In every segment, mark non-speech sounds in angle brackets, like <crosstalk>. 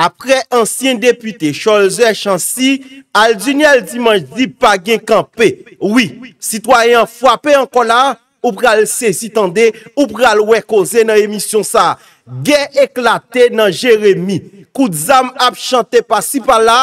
Apre ansyen depute Cholze Chansi, al jini al dimanj di pa gen kampe. Oui, sitwayan fwape anko la, ou pral se si tande, ou pral we koze nan emisyon sa. Gen eklate nan Jeremie, kout zam ap chante pa si pa la,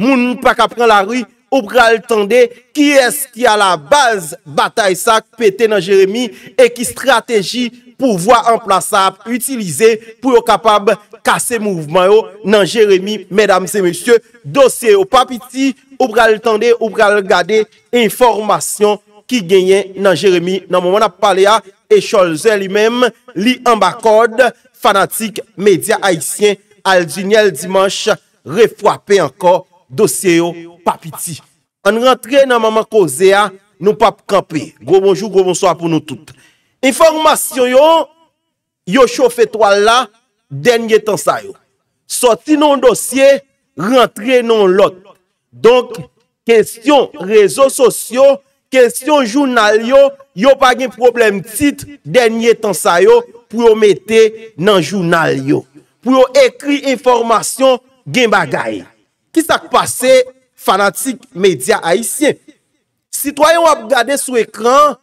moun nou pa kapran la ri, ou pral tande, ki es ki a la baz batay sa, pete nan Jeremie, e ki strategi fwape. pou vwa emplasap, utilize pou yo kapab kase mouvman yo nan Jeremie, medam se monsye, dosye yo papiti, ou pral tende, ou pral gade, informasyon ki genyen nan Jeremie, nan mouman ap pale a, echolze li mem, li ambakode, fanatik media haisyen, al jinyel dimanche, refwapen anko, dosye yo papiti. An rentre nan mouman koze a, nou papi kampe, gwo bonjou, gwo bonso apou nou toute, Informasyon yo, yo chofet wala denye tan sayo. Soti non dosye, rentre non lot. Donk, kensyon rezo sosyo, kensyon jounal yo, yo pa gen problem tit denye tan sayo pou yo mete nan jounal yo. Pou yo ekri informasyon gen bagay. Kisak pase fanatik media haisyen? Sitwayon wap gade sou ekran,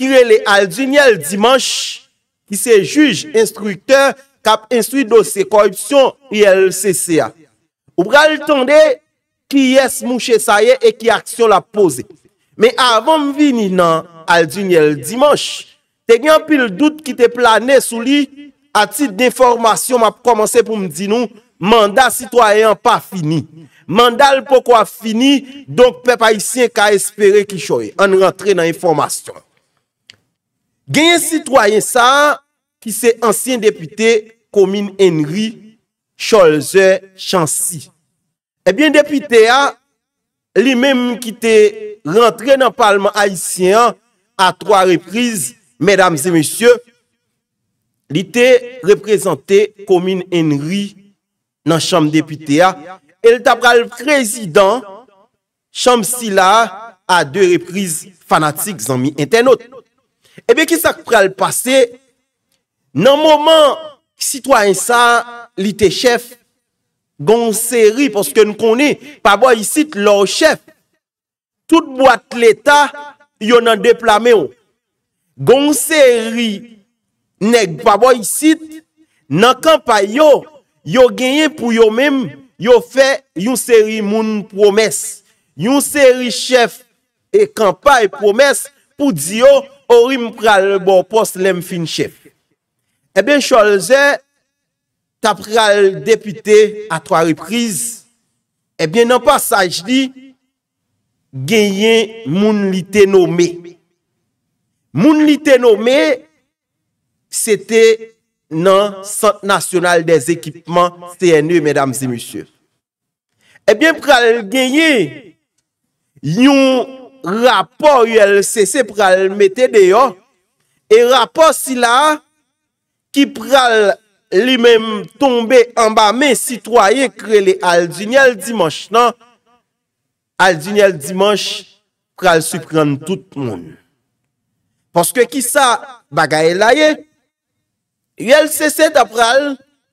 ki rele Alduniel Dimanche, ki se juj, instrukteur, kap instruy dosye korupsyon i LCCA. Ou pral tonde, ki yes mouche saye, e ki aksyon la pose. Me avon m vini nan Alduniel Dimanche, te gyan pil dout ki te plane sou li, atit d'informasyon ap komanse pou m di nou, mandal sitwayan pa fini. Mandal pokwa fini, donk pe pa yisyen ka espere ki choye, an rentre nan informasyon. Gen yon sitwoyen sa, ki se ansyen depite komine Henry Cholze Chansi. Ebyen eh depite a, li menm ki te rentre nan parlman haisyen a 3 reprise, medams e monsye, li te represente komine Henry nan chanm depite a, el tabral prezident chanm si la a 2 reprise fanatik zanmi entenot. Ebe ki sak pral pase, nan moman sitwansa li te chef, gong seri, poske nou koni, pabwa yisit lor chef, tout boat l'Etat, yo nan deplame yo. Gong seri, neg pabwa yisit, nan kampay yo, yo genye pou yo mem, yo fe yon seri moun promes. Yon seri chef e kampay promes pou di yo, Orim pral bon pos lem fin chep. Ebyen eh cholze, tap pral depite a 3 reprise, ebyen eh nan pasaj di, genye moun li te nome. Moun li te nome, se te nan Sant National des Ekipman CNE, medam si musye. Ebyen eh pral genye, yon moun, rapor ULCC pral mette deyon e rapor sila ki pral li menm tombe an ba men sitwaye kre li Aldunyel Dimanche nan Aldunyel Dimanche pral supran tout moun Ponske ki sa bagay la ye ULCC da pral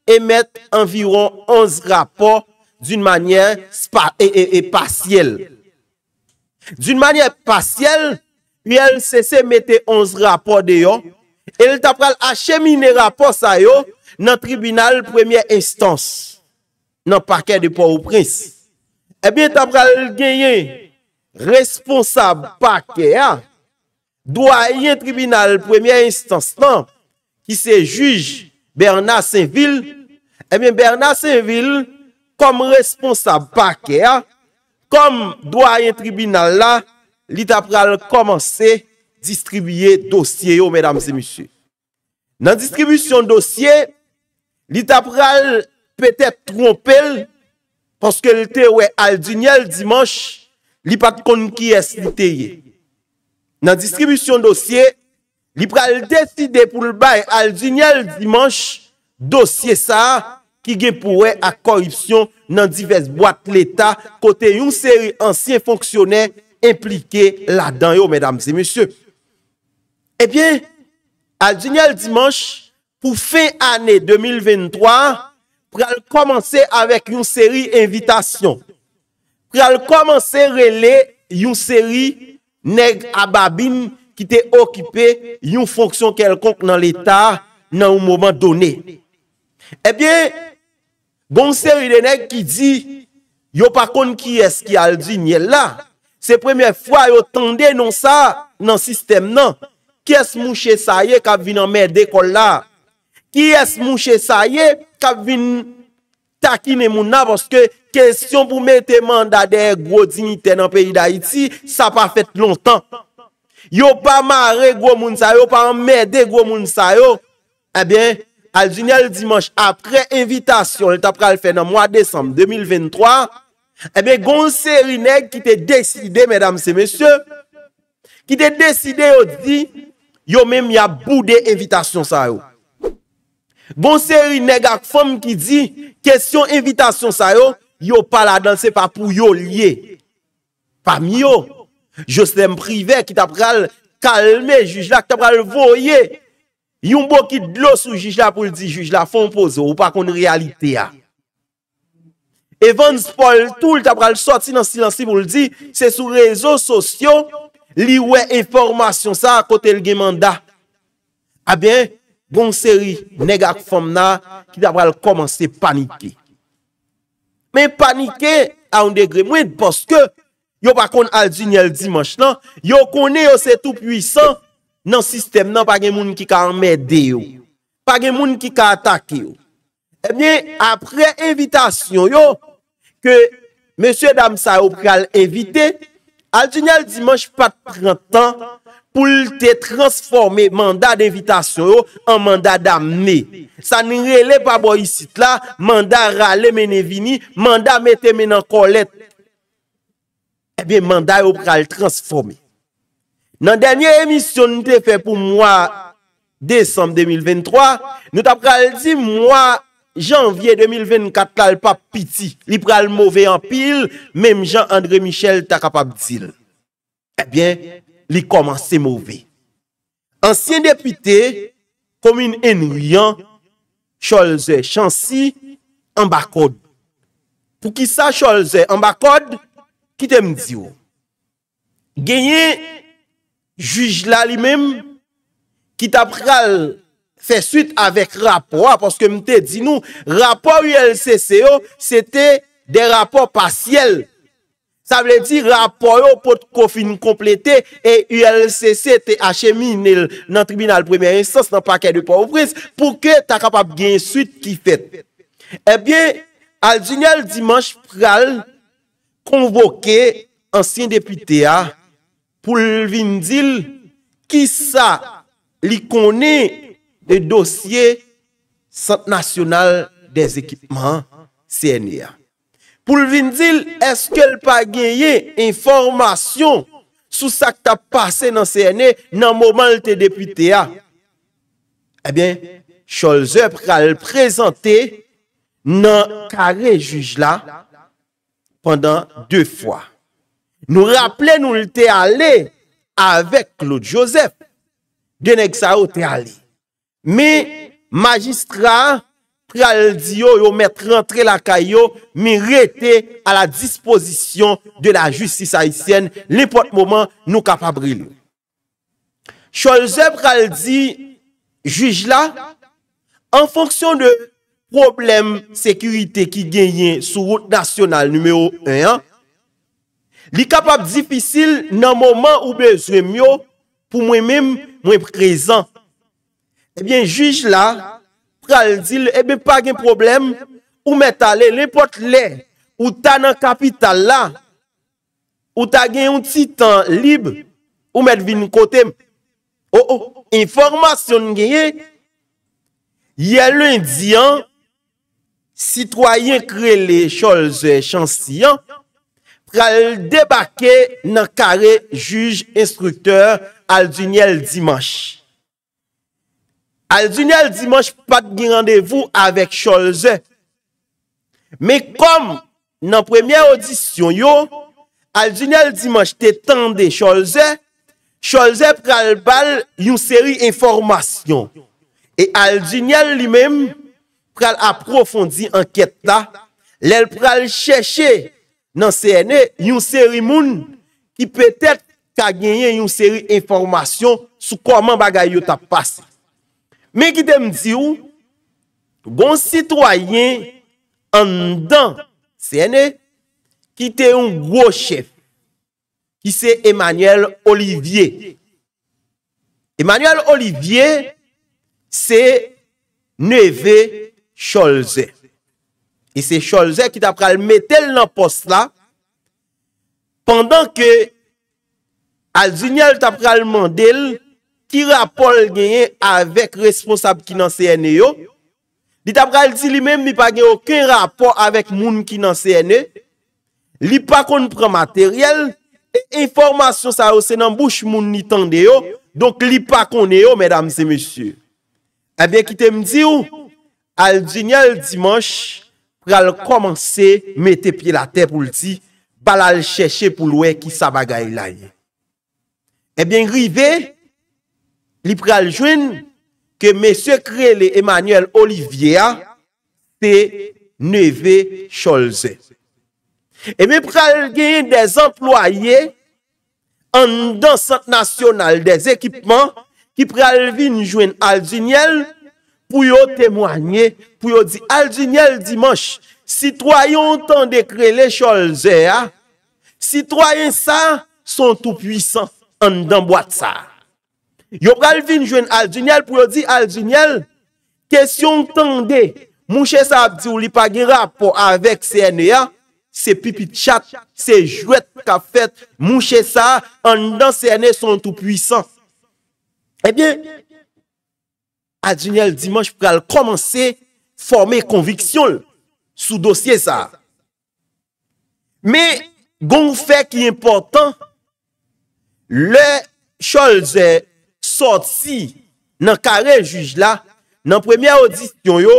emet environ 11 rapor d'un manyen e pasyel D'youn manye pasyel, yon sese mette 11 rapor de yon, el tapral achemine rapor sa yon nan tribunal premye instans, nan pakè de pou pris. Ebyen eh tapral genyen responsab pakè ya, do a yon tribunal premye instans nan, ki se juj Berna Senvil, ebyen eh Berna Senvil, kom responsab pakè ya, Kom do a yon tribunal la, li tap pral komanse distribye dosye yo, medam se misye. Nan distribusyon dosye, li tap pral petet trompel paske li te we al dunyel dimanche, li pat kon ki es li te ye. Nan distribusyon dosye, li pral deside pou l bay al dunyel dimanche dosye sa a, ki genpouwe a koripsyon nan divers boate l'Etat, kote yon seri ansyen fonksyonè implike la dan yo, mèdames et mèsyè. Ebyen, eh al jenye al dimanche, pou fey anè 2023, prè al komanse avèk yon seri invitation. Prè al komanse relè yon seri neg ababim ki te okipe yon fonksyon kelkonk nan l'Etat nan ou mouman donè. Ebyen, eh Bon seri dene ki di, yo pa kon ki eski al di nye la. Se premye fwa yo tende non sa nan sistem nan. Ki es mouche saye kap vin an mède kol la. Ki es mouche saye kap vin takine moun na. Poske, kesyon pou mète mandade e gwo dinite nan peyi da iti, sa pa fèt lontan. Yo pa mare gwo moun saye, yo pa an mède gwo moun saye, eh ben... al zunye al dimans apre evitasyon, l tap pral fè nan mwa desanm 2023, ebe eh goun seri neg ki te deside, medam se mesye, ki te deside yo di, yo menm ya boudè evitasyon sa yo. Goun seri neg ak fòm ki di, kèsyon evitasyon sa yo, yo pala dansè pa pou yo liye. Pam yo, jòs lèm prive, ki tap pral kalme, ki tap pral voye, yon bo ki dlo sou juj la pou l di juj la, fon pozo, ou pa kon realite ya. Evans Paul Toul tabral soti nan silansi pou l di, se sou rezo sosyo, liwe informasyon sa akote lge manda. Abyen, gong seri negak fom na, ki tabral komanse panike. Me panike a un degre mwit, poske yo pa kon aljini el di manchna, yo kone yo se tou pwisan, nan sistem nan pa gen moun ki ka amède yo, pa gen moun ki ka atake yo. Ebyen, eh apre evitasyon yo, ke mèsyè dam sa yo pral evite, al jenye al dimanche pat prantan, pou lte transforme manda d'evitasyon yo an manda dam ne. Sa nirele pa bo yisit la, manda rale mène vini, manda mète mè nan kolet. Ebyen, eh manda yo pral transforme. Nan denye emisyon nou te fe pou mwa Desem 2023 Nou ta pral di mwa Janvye 2024 Kal pap piti Li pral mwove an pil Mem jan Andre Michel ta kapap dil Ebyen eh li komanse mwove Ansyen depite Komine enuyan Cholze chansi An bakod Pou ki sa cholze an bakod Ki te mdio Genye Jujla li mem, ki ta pral fesuit avek rapor, paske mte di nou, rapor ULCC yo, sete de rapor pasyel. Sa vle di rapor yo pot kofin komplete e ULCC te hachemine nan tribunal premier instance nan pakè de pauvris, pou ke ta kapap gen süt ki fèt. Ebyen, eh al jenye al dimanche pral, konvoke ansyen deputé a, pou l'vindil ki sa li koni de dosye Sant National des Ekipman CNI. E pou l'vindil, eske l pa genye informasyon sou sa kta pase nan CNI e nan moman l te depite a? Ebyen, eh cholze pral prezante nan kare jujla pandan de fwa. Nou raple nou lte ale avek Claude Joseph denek sa ou te ale. Mi magistra pral di yo yo met rentre la kayo mi rete a la disposisyon de la justis haisyen li pot mouman nou kapabri lou. Cholze pral di juj la an fonksyon de problem sekurite ki genyen sou route nasyonal noumeyo 1 an Li kapap difisil nan moman ou bezwe myo pou mwen mwen mwen prezan. Ebyen eh juj la, pral di le ebe eh pa gen problem ou met ale, le pot le, ou ta nan kapital la, ou ta gen yon titan lib ou met vin kote. Ebyen, ou oh, ou, oh, informasyon genye, ye lundian, sitwayen kre le cholze chansiyan, pral debake nan kare juj instrukteur Alduniel Dimanche. Alduniel Dimanche pat gwen randevou avèk Cholze. Me kom nan premye audisyon yo, Alduniel Dimanche te tende Cholze, Cholze pral bal yon seri informasyon. E Alduniel li mem pral aprofondi anketa, lèl pral chèche chèche, Nan se ene, yon seri moun ki petet ka genyen yon seri informasyon sou kwa man bagay yo tapas. Men ki dem di ou, goun sitwayen an dan se ene ki te yon wou chef ki se Emmanuel Olivier. Emmanuel Olivier se Neve Cholze. E se cholze ki ta pral metel nan post la, pandan ke al jinyal ta pral mandel, ki rapol genye avek responsab ki nan CNE yo, di ta pral di li menm mi pa genye oken rapol avek moun ki nan CNE, li pa kon pran materyel, e informasyon sa ose nan bouch moun ni tan de yo, donk li pa kon de yo, medam se mesye. Ebyen eh ki te mdi ou, al jinyal dimansh, pral komanse metepi la te pou ldi, balal cheshe pou lwe ki sa bagay la ye. Ebyen eh rive, li pral jwen, ke mese krele Emanuel Olivier, te neve cholze. Ebyen eh pral genye de zanploye, an dansant nasyonal de zekipman, ki pral vin jwen al zinyele, pou yo temwanye, pou yo di aljinyel dimanche, sitwayon tan de kre le cholze ya, sitwayon sa, son tou pwisan, an dan bwad sa. Yo galvin jwen aljinyel, pou yo di aljinyel, kesyon tan de, mouche sa ap di ou li pagin rap po avek CNE ya, se pipi tchat, se jwet ka fet, mouche sa, an dan CNE son tou pwisan. Ebyen, eh Adjeniel Dimanche pral komanse Forme konviksyon Sou dosye sa Me Gon fe ki important Le Cholze sorti Nan kare juj la Nan premye audisyon yo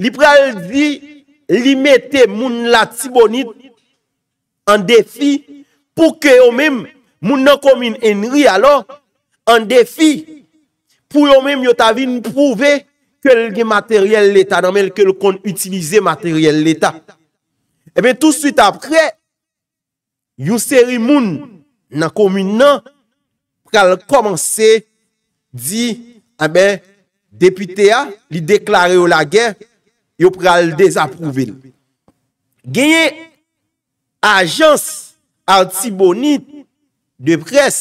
Li pral di Li mette moun la tibonit An defi Pou ke yo mem Moun nan komin enri alo An defi pou yon mèm yot avin pouve kel gen materyèl l'Etat, nan mèm kel kon utilize materyèl l'Etat. Ebe, eh tout suite apre, yon seri moun nan komin nan, pral komanse di, ebe, ah deputea li deklare ou la gen, yop pral dezaprouve. Genye, ajans, artibonit, de pres,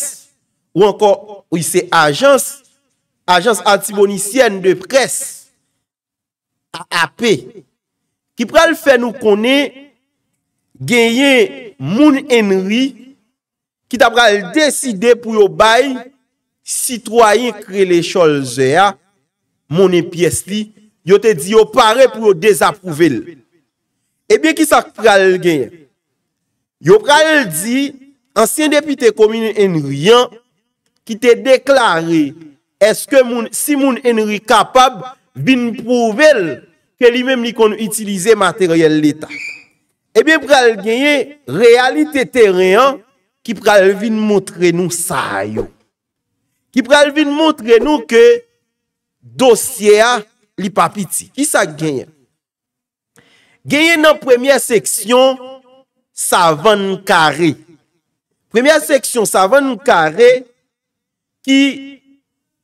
ou ankon wise ajans, ajans anti-bonisyen de pres a apè, ki pral fè nou konè genyen moun enri ki ta pral deside pou yo bay sitwayen kre le chol zè ya mounen piès li, yo te di yo pare pou yo dezaprouve l. Ebyen eh ki sa pral genyen? Yo pral di, ansyen depite komine enriyan ki te deklare eske moun, si moun enri kapab bin prouvel ke li mem li kon utilize materyel l'Etat. Ebyen eh pral genye realite teryen ki pral vin moutre nou sa yo. Ki pral vin moutre nou ke dosye a li papiti. Ki sa genye? Genye nan premye seksyon savan kare. Premye seksyon savan kare ki genye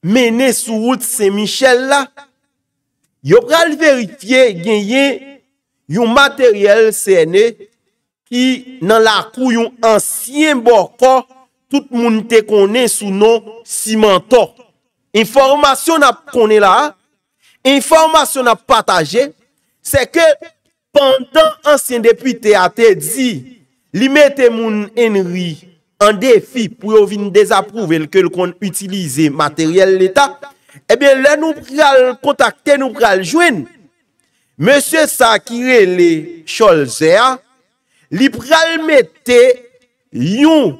menè sou wout se Michel la, yo pral verifiye genyen yon materyèl se enè, ki nan lakou yon ansyen bòrkò, tout moun te konè sou nou si manto. Informasyon ap konè la, informasyon ap pataje, se ke pantan ansyen depi te ate di, li mè te moun enri, an defi pou yo vin dezaprouve lke lkon utilize materyel l'Etat, ebyen eh lè nou pral kontakte nou pral jwen, M. Sakirele Cholzea, li pral mette yon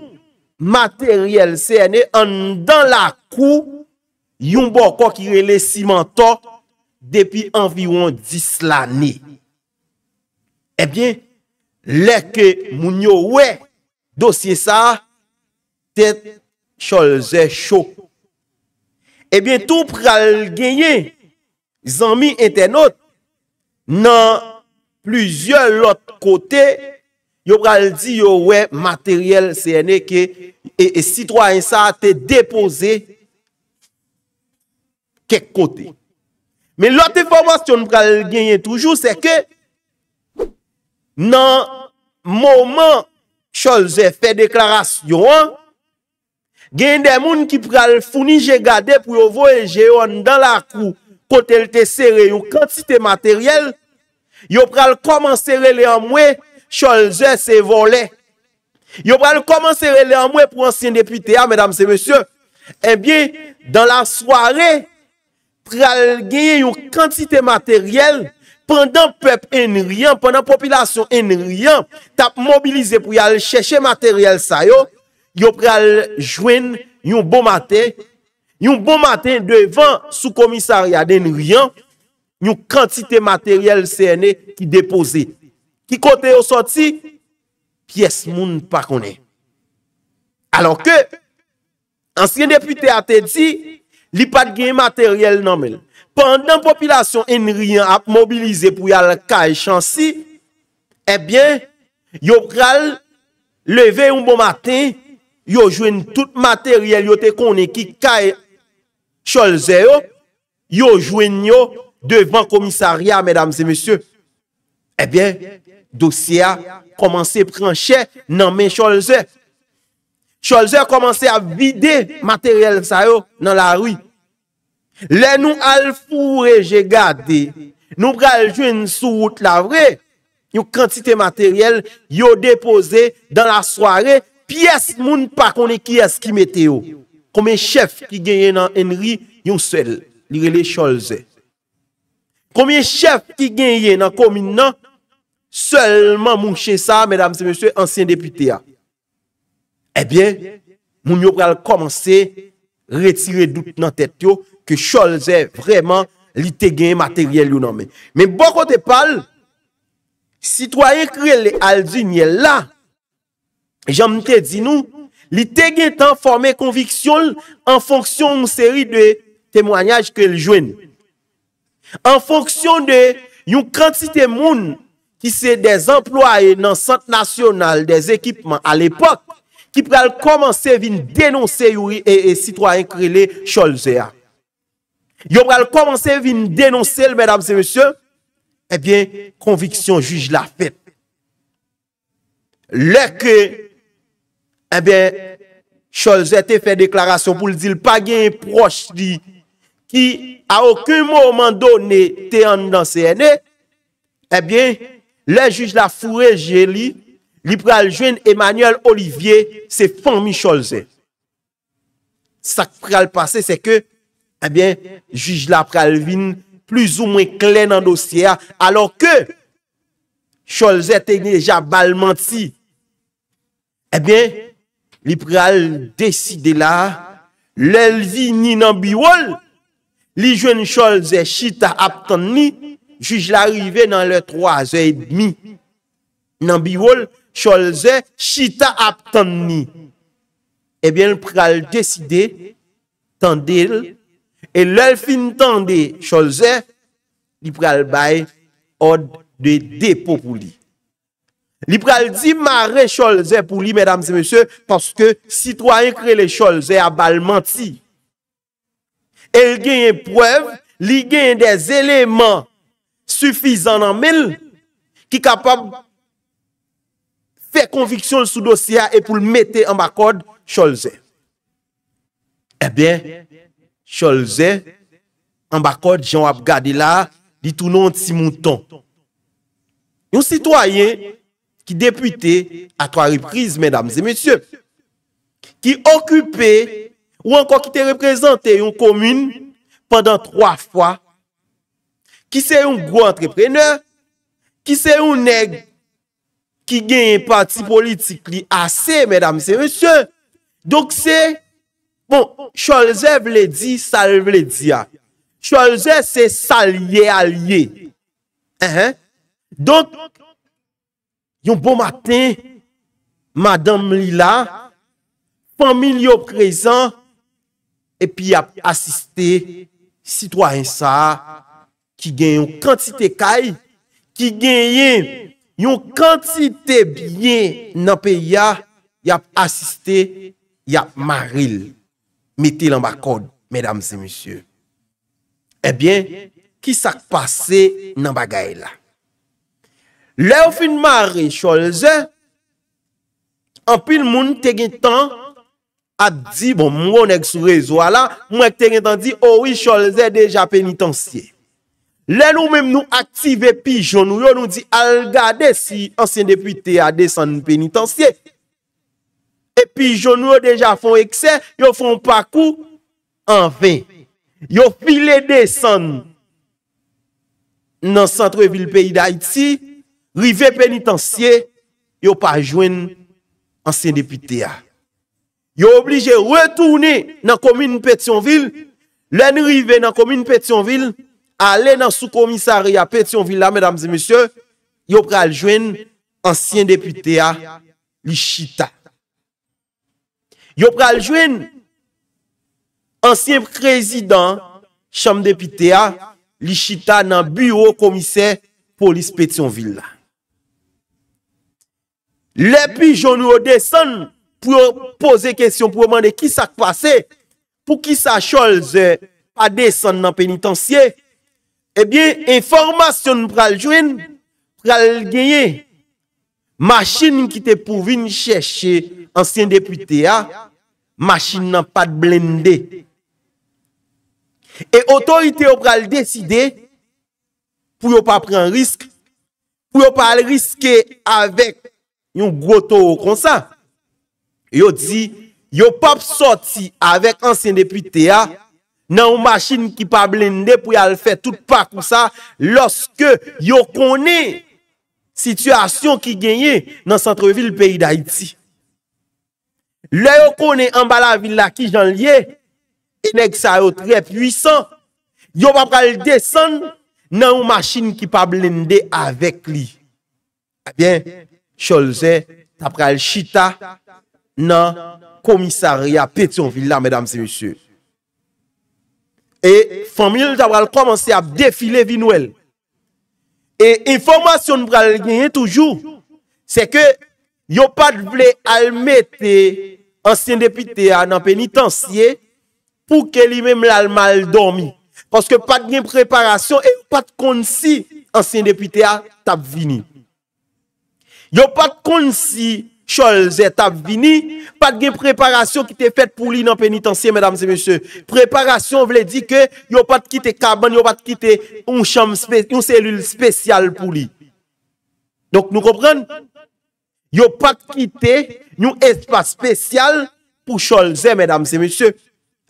materyel sène an dan la kou, yon bo kwa kirele simantò depi anviron dis l'anè. Ebyen, eh lè ke mounyo wè dosye sa a, tet cholze chok. E eh bientou pral genye, zanmi entenot, nan plizye lot kote, yo pral di yo we materyel sene ke, e sitwa en sa te depoze, ke kote. Men lot e fawas yon pral genye toujou, se ke nan mouman cholze fe deklarasyon, gen den moun ki pral founi jè gade pou yo vo e jè yon dan la kou, kote l te sere yon kantite materyel, yo pral koman sere lè an mwè, chol zè se vole. Yo pral koman sere lè an mwè pou ansyen depite a, mèdam se mèsyè, e eh bie, dan la sware, pral gen yon kantite materyel, pandan pep en rian, pandan popilasyon en rian, tap mobilize pou yal chèche materyel sa yo, yo pral jwen yon bon maten, yon bon maten devan sou komisariya den riyan, yon kantite materyel CNE ki depose. Ki kote yo soti, piyes moun pa kone. Alors ke, ansyen depute a te di, li pat gen materyel nan men. Pendan populasyon en riyan ap mobilize pou yal ka e eh chansi, ebyen, yo pral leve yon bon maten, yo jwen tout materyel yote kon e ki kay cholze yo, yo jwen yo devan komisarya, mesdames e mesye, ebyen, eh dosya komanse prenche nan men cholze. Cholze komanse a vide materyel sa yo nan la rwi. Le nou al fure je gade, nou pral jwen sou wout la vre, yo kantite materyel yo depose dan la sware yote, Piyes moun pa konen kiyes ki mete yo. Komey chef ki genye nan enri, yon sel li rele Cholze. Komey chef ki genye nan komin nan, selman moun che sa, medam se monsen, ansyen depite ya. Ebyen, eh moun yo pral komanse, retire dout nan tet yo, ke Cholze vreman li te genye materyel yon nan men. Men bon kote pal, sitwayen kre le alzi nye la, Jamin te di nou, li te gen tan formè konviksyon an fonksyon moun seri de temwanyaj ke ljwen. An fonksyon de yon kranti temwoun ki se de zemploye nan sant nasyonal de zekipman al epok ki pral komansè vin denonsè yuri e sitwa inkrile cholzea. Yo pral komansè vin denonsè l, mèdames et monsè, ebyen eh konviksyon juj la fet. Le kri, eh ben, Cholze te fè deklarasyon pou l'dil pa gen proche li, ki a okun mouman do ne te an danse ene, eh ben, le juj la fure jeli, li pral jwen Emmanuel Olivier se fè mi Cholze. Sa k pral pase se ke, eh ben, juj la pral vin plus ou mwen klen nan dosye a, alo ke Cholze te gen deja bal manti, eh ben, Li pral deside la, lel vi ni nan bi wol, li jwen cholze chita aptan ni, juj la rive nan le 3 zeyd mi. Nan bi wol, cholze chita aptan ni. Ebyen eh pral deside, tandil, e lel fin tande cholze, li pral bay od de depo pou li. Li preal di ma re Cholze pou li, mesdames et messieurs, paske sitwayen kre le Cholze a balmenti. El genye preuve, li genye de zéléman sufizan nan mil, ki kapab fe konviksyon sou dosya e pou l mette an bakod Cholze. E eh ben, Cholze, an bakod Jean-Abd Gadi là, ditounon ti mouton. Yon sitwayen, ki depute a 3 reprise, mèdames et mèdames. Mèdames et mèdames, ki okupè ou ankon ki te reprezentè yon komine pandan 3 fwa, ki se yon gwo antrepreneur, ki se yon neg ki gen yon parti politikli asè, mèdames et mèdames. Donk se, bon, Cholze vle di, sal vle di ya. Cholze se sal ye al ye. Ha ha. Uh-huh. Donk, Yon bon maten, madame li la, panmi li yo prezen, epi yap asiste, sitwa yon sa, ki gen yon kantite kay, ki gen yon kantite biyen nan pe ya, yap asiste, yap maril, meti lan bakod, medam eh se monsye. Ebyen, ki sak pase nan bagay la? Le ou fin mare cholze Anpil moun te gen tan A di bon moun ek sou rezo ala Moun ek te gen tan di Owi oh cholze deja penitansye Le nou menm nou aktive Pi jounou yo nou di Al gade si ansyen depite A desen penitansye E pi jounou yo deja fon ekse Yo fon pakou Anven Yo file desen Nan santre vil peyi da iti Rive penitensye yo pa jwen ansyen depite ya. Yo oblije retoune nan komine Petionville. Len rive nan komine Petionville. Ale nan sou komisari ya Petionville la, medamze monsye. Yo pral jwen ansyen depite ya Lichita. Yo pral jwen ansyen prezident chanm depite ya Lichita nan bureau komise polis Petionville la. Le pi joun ou de son pou yo pose kesyon pou yo mande ki sa kwa se, pou ki sa cholze pa de son nan penitensye, e eh bie informasyon nou pral jwen, pral genye, machin ki te pou vin cheshe ansyen depute ya, machin nan pa dblende. E otorite ou pral deside pou yo pa pren risk, pou yo pa riske avek. yon gwo to ou kon sa, yo di, yo pap soti avèk ansyen depite a, ah, nan ou machin ki pa blendè pou yal fè tout pak ou sa, loske yo konè, situasyon ki genye nan centreville peyi d'Haïti. Le yo konè an bala vil la ki jan liye, inèk sa yo tre puisan, yo pap kal desen, nan ou machin ki pa blendè avèk li. Abyen, eh Cholze, ta pral chita nan komisarya Petion Villa, medam se misye. E, famil ta pral komanse ap defile vinouel. E, informasyon pral genye toujou, se ke yo pat vle al mette ansyen depite a nan penitansye, pou ke li menm lal mal dormi. Paske pat genye preparasyon, e pat konsi ansyen depite a tap vini. Yo pat kon si chol zet avvini, pat gen preparasyon ki te fet pou li nan penitansye, mèdames et mèsyò. Preparasyon vle di ke yo pat kite kaban, yo pat kite yon selil spesyal pou li. Donk nou kompren? Yo pat kite yon espas spesyal pou chol zet, mèdames et mèsyò.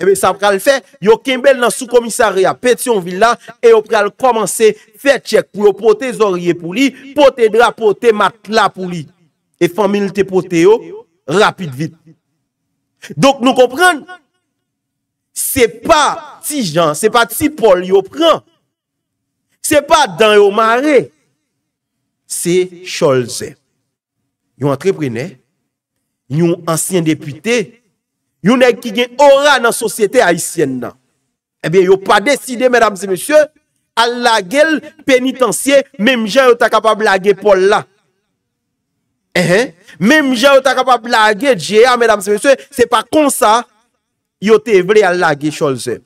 Ebe, sa pral fè, yo kimbel nan sou komisaria, pet yon villa, e yo pral komanse fè tchèk pou yo pote zorye pou li, pote dra, pote matla pou li. E famil te pote yo, rapit vit. Dok nou kompran, se pa ti jan, se pa ti pol yo pran, se pa dan yo mare, se chol zè. Yon entreprenè, yon ansyen deputè, Yon ek ki gen ora nan sosyete haisyen nan. Ebe, eh yon pa deside, mèdames et messieurs, al lage l penitensye, mèm jen yon ta kapab lage pol la. Ehe, mèm jen yon ta kapab lage djea, mèdames et messieurs, se pa konsa, yon te vre al lage Cholze.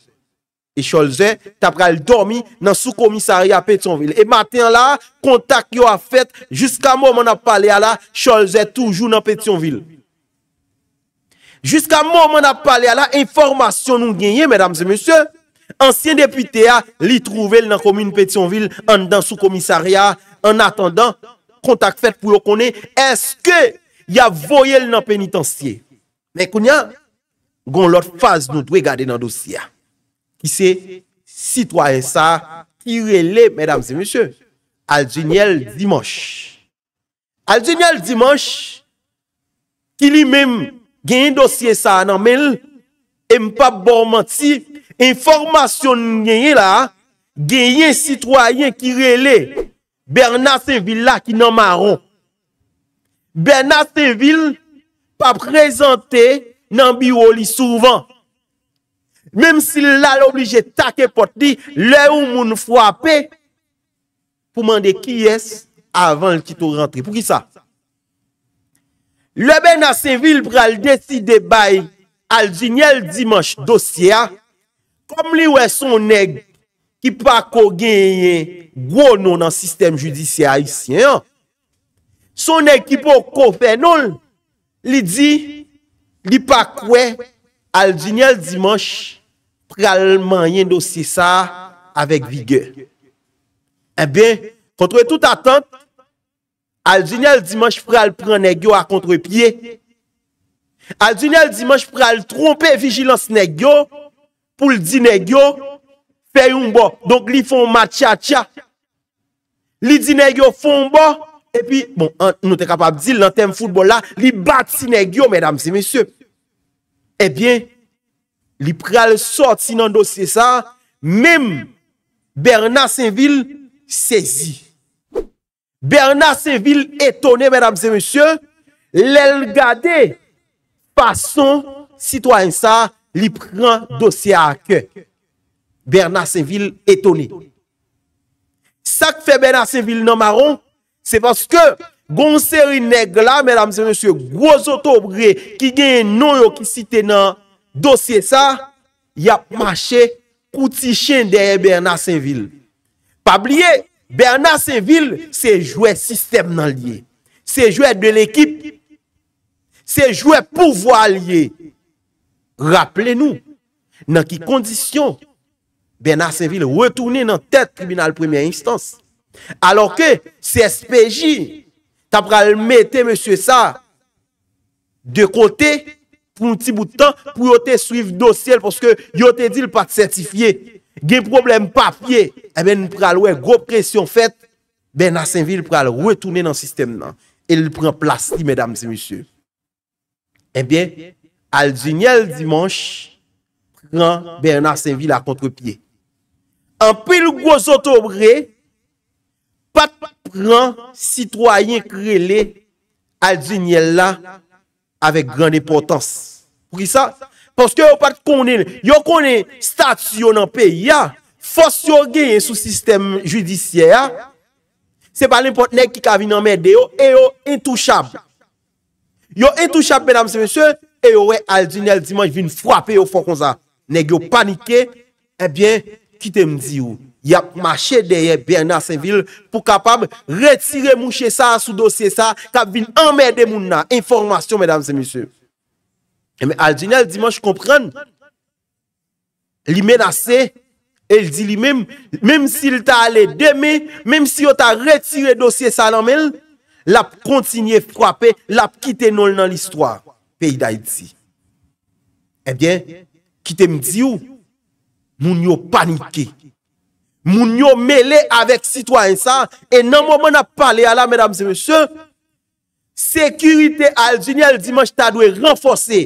E Cholze, tapra el dormi nan sou komisari a Petionville. E matin la, kontak yon a fet, jiska mòm an ap pale ala, Cholze toujou nan Petionville. Jiska mouman ap pale ala, informasyon nou genye, mèdames et mèsyò, ansyen depute a li trouvel nan komoun Petionville, an dan sou komissarya, an attendant kontak fet pou lò konen, eske ya voyel nan penitensye. Mè kounyan, goun lòt faz nou dwe gade nan dosya, ki se sitwa e sa, ki re le, mèdames et mèsyò, al jenye al dimanche. Al jenye al dimanche, ki li mèm, genye dosye sa nan menl, e mpap bor manti, informasyon genye la, genye sitwoyen ki rele, Bernat Seville la ki nan maron. Bernat Seville, pap prezante nan biwoli souvan. Mem si la l'oblige take poti, le ou moun fwape, pou mande ki yes, avan l'kito rentri. Pou ki sa? Lebe nan se vil pre al desi de bay al jinyel dimanche dosye a, kom li we son neg ki pa ko genye gwo nou nan sistem judisiye a isye an. Son neg ki po ko fe nou, li di li pa kwe al jinyel dimanche pre al mayen dosye sa avek vige. Ebe, eh kontre tout atante, al jenye al dimanche pral pran negyo a kontre piye, al jenye al dimanche pral trompe vigilans negyo, pou l di negyo, peyoun bo, donk li fon mat ya ya, li di negyo fon bo, epi, bon, nou te kapab di l nan tem foudbol la, li bat si negyo, medam si mesye, epi, eh li pral sot si nan dosye sa, mim, Berna Senvil, sezi. Bernard Saint-Ville étoné, mesdames et messieurs, lèl gade pas son citoyen sa li pran dosye akè. Bernard Saint-Ville étoné. Sa k fè Bernard Saint-Ville nan maron, se foske gonseri neg la, mesdames et messieurs, gwozoto obre ki genye nou yo ki site nan dosye sa, yap mache kouti chen den Bernard Saint-Ville. Pabliye! Bernard Saint-Ville se jwè sistem nan liye, se jwè de l'ekip, se jwè pouvoi liye. Rappele nou nan ki kondisyon Bernard Saint-Ville wè toune nan tèt tribunal premier instance. Alors ke se SPJ tapra l mette mè sè sa de kote pou mouti boutan pou yote suiv dosyel porske yote dil pat certifiye. gen problem papye, e eh ben nou pral wè, grop presyon fèt, eh Bernard Saint-Ville pral wè toune nan sistem nan, e li pran plas li, mèdames et monsieurs. E ben, al jenyele dimanche, pran Bernard Saint-Ville la kontre piye. An pi lou gwo sotobre, pat pran, sitwoyen krele, al jenyele la, avèk gran epotans. Pou ki sa, Ponske yo pat konen, yo konen statu yo nan pe, ya, fos yo genye sou sistem judisye, ya, se pa l'import nek ki ka vin anmerde yo, e yo intouchab. Yo intouchab, mèdame se mèsyò, e yo wè al din el dimanj vin fwape yo fon konza. Nèk yo panike, e bien, kite mdi yo. Ya mache deye bèr nan se vil pou kapab retire mouche sa, sou dosye sa, ka vin anmerde moun nan, informasyon mèdame se mèsyò. E men al jenye al dimanche kompren, li menase, el di li men, menm si li ta ale deme, menm si yo ta retire dosye sa nan men, la kontinye fwape, la pkite nol nan listwa, pe yi da itzi. E eh ben, kite mdi ou, moun yo panike, moun yo mele avek sitwansa, e nan moun moun ap pale ala, sekurite al jenye al dimanche ta dwe renfose,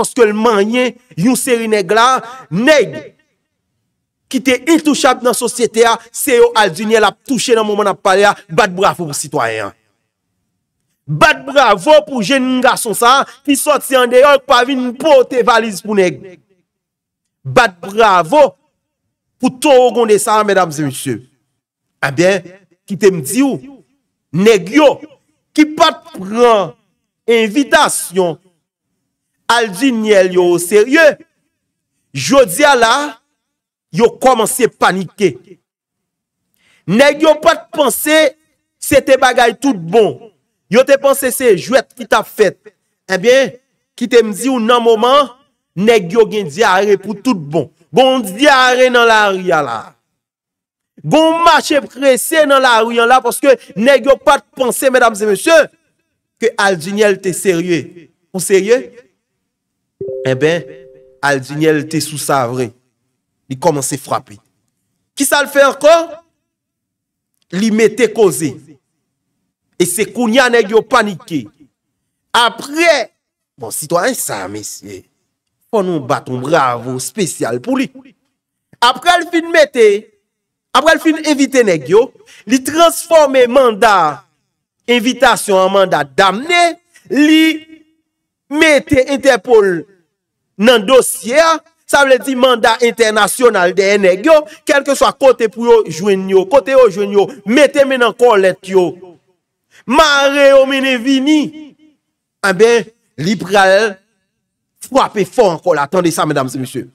oske l manyen yon seri neg la, neg, ki te il touchap nan sosyete a, se yo al dunye la touche nan mouman ap pale a, bat bravo pou sitwayen. Bat bravo pou jen nga son sa, ki sot si yon deyok pa vi npo te valiz pou neg. Bat bravo pou tou rougon de sa, mèdames et monsieurs. Abyen, eh ki te mdi ou, neg yo, ki pat pran invidasyon al di nyel yo o serye, jodi a la, yo komanse panike. Ne gyo pat panse, se te bagay tout bon, yo te panse se jwet ki ta fet, e bien, ki te mzi ou nan moman, ne gyo gen di a re pou tout bon. Bon di a re nan la riyan la. Bon mache presse nan la riyan la, parce que ne gyo pat panse, mesdames et messieurs, que al di nyel te serye. Ou serye? Ebe, eh Aldiniel te sousavre, li komanse frapi. Ki sa l fe ankon? Li mette koze. E se kounya negyo panike. Apre, bon si to an sa mesye, konon baton bravo spesyal pou li. Apre al fin mette, apre al fin evite negyo, li transforme manda, evitasyon an manda damne, li mette interpol. nan dosye a, sa vle di manda internasyonal de ene gyo, kel ke swa kote pou yo jwen yo, kote yo jwen yo, mette men an kon let yo, ma re o men e vini, an ah ben, li pral fwape fon an kon la, tan de sa, mèdames et monsieurs,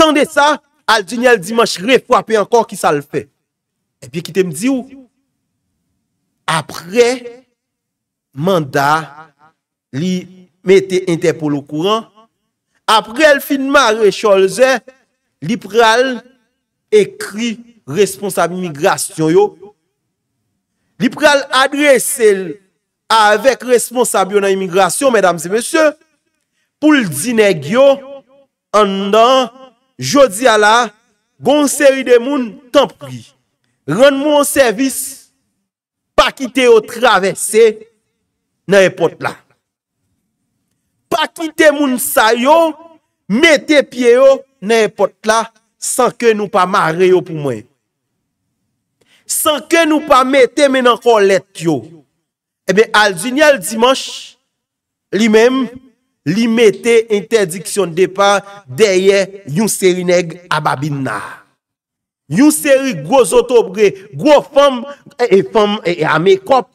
tan de sa, al jenye al dimanche, re fwape an kon ki sa l fe, epi ki te mdi ou, apre, manda, li mette interpolo kouran, apre el finman recholze, lipral ekri responsab imigrasyon yo. Lipral adrese el avek responsab yo nan imigrasyon, medam se mese, pou l di neg yo, an dan, jodi ala, gonseri de moun, tan pri. Ren moun servis, pa kite yo travese, nan epot la. pa kite moun sa yo, mete pie yo, nan epot la, san ke nou pa mare yo pou mwen. San ke nou pa mete men an kon let yo. Ebe al zini al dimans, li men, li mete interdiksyon depa, deye yon seri neg ababin na. Yon seri gwo zotobre, gwo fam, e, e fam e, e amekop,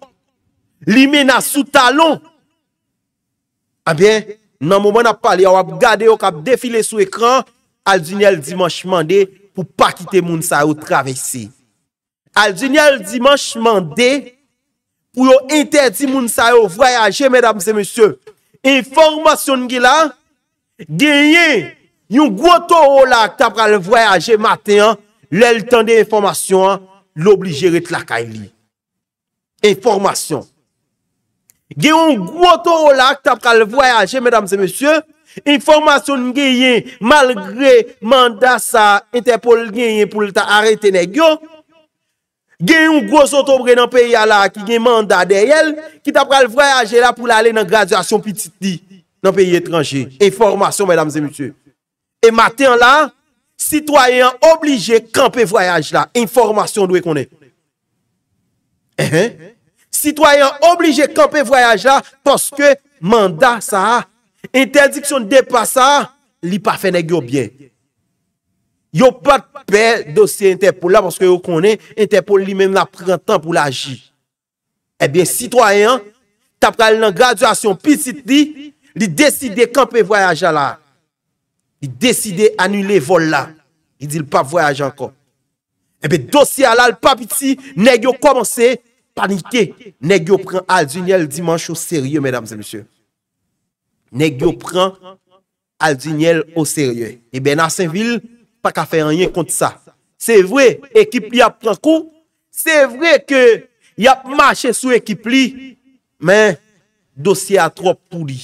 li men a sou talon, Abyen, ah nan mouman ap pale, a wap gade yo kap defile sou ekran, al dunye al dimanche mande, pou pa kite moun sa yo travesi. Al dunye al dimanche mande, pou yo interdi moun sa yo voyaje, mèdames et monsieurs, informasyon nge la, genye, yon gwo to ho la, tapra le voyaje maten, lè l'tan de informasyon, l'obligerit lakay li. Informasyon. Gye yon gwo to o la ki ta pral voyaje, mèdam se mèsyè, informasyon gen yon malgre manda sa ente pol gen yon pou lita arete ne gyo, gen yon gwo sotobre nan peyi ala ki gen manda de yel, ki ta pral voyaje la pou lale nan graduasyon pi titi nan peyi etranjè. Informasyon mèdam se mèsyè. E maten la, sitwayan oblije kampe voyaje la. Informasyon dwe konè. Eheh? Citoyen oblije kanpe voyaj la, poske manda sa a, interdiksyon de pa sa a, li pa fe negyo bien. Yo pat pe dosye interpou la, poske eh yo konen, interpou li men la prentan pou la ji. Ebyen, citoyen, tap kal nan graduasyon P-City, li deside kanpe voyaj la. Li deside anule vol la. Li di l pa voyaj ankon. Ebyen, dosye la, l pa piti negyo komanse, Panike, ne gyo pran al dunyel dimanche ou serye, mèdames et monsieurs. Ne gyo pran al dunyel ou serye. Ebe, eh nan Saint-Ville, pa ka fè an yon konti sa. Se vre, ekip li ap pran kou, se vre ke yap mache sou ekip li, men, dosye a trop pou li.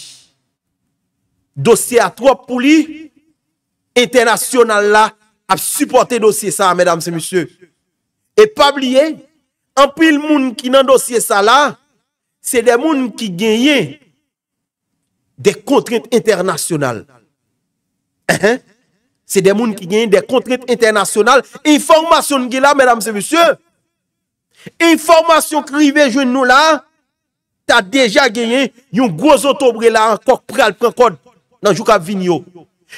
Dosye a trop pou li, international la ap supporte dosye sa, mèdames et monsieurs. E pa blie, mèdames et monsieurs, Anpil moun ki nan dosye sa la, se de moun ki genye de kontret internasyonal. Se de moun ki genye de kontret internasyonal, informasyon genye la, mèdam se vysyo, informasyon ki rive joun nou la, ta deja genye yon gwozotobre la, ankok pre alp, ankok nanjouk avinyo.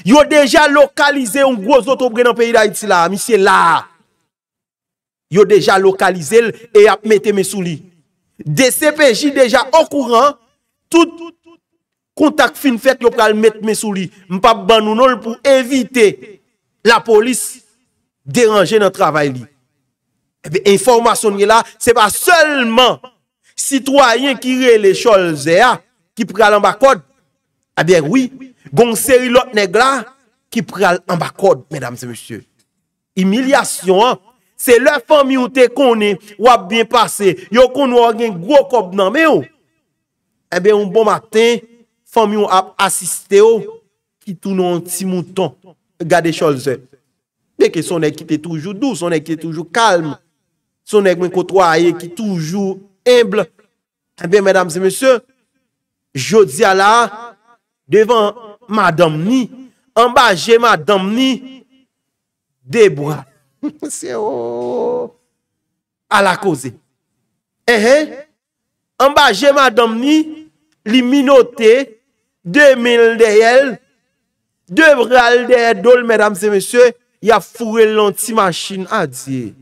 Yo deja lokalize yon gwozotobre nan peyi da iti la, misye la. yo deja lokalize l e ap mette mè sou li. De CPJ deja okouran, tout kontak fin fèk yo pral mette mè sou li. Mpap banounol pou evite la polis deranje nan travay li. Ebe, eh informasyon nye la, se pa selman sitwayen ki re le cholze a, ki pral an bakod. Abyè, eh wii, gong seri lot negla, ki pral an bakod, mèdame se mèsyè. Emilyasyon an, Se le fami ou te konen wap bin pase, yo kon wagen gwo kob nan, me ou? Ebe, un bon maten, fami ou ap asiste ou, ki tou nou an ti mouton, gade cholze. Deke son ek ki te toujou dou, son ek ki te toujou kalm, son ek mwen kotwa a ye ki toujou embl. Ebe, medam se mesye, jodi ala, devan madam ni, ambaje madam ni, debouan. monsye ou, oh, alakose. Oh, oh. Ehe, eh. mbaje madam ni, li minote, 2000 deyel, 2 bral deyel dol, mersi monsye, ya fure lanti masin adye.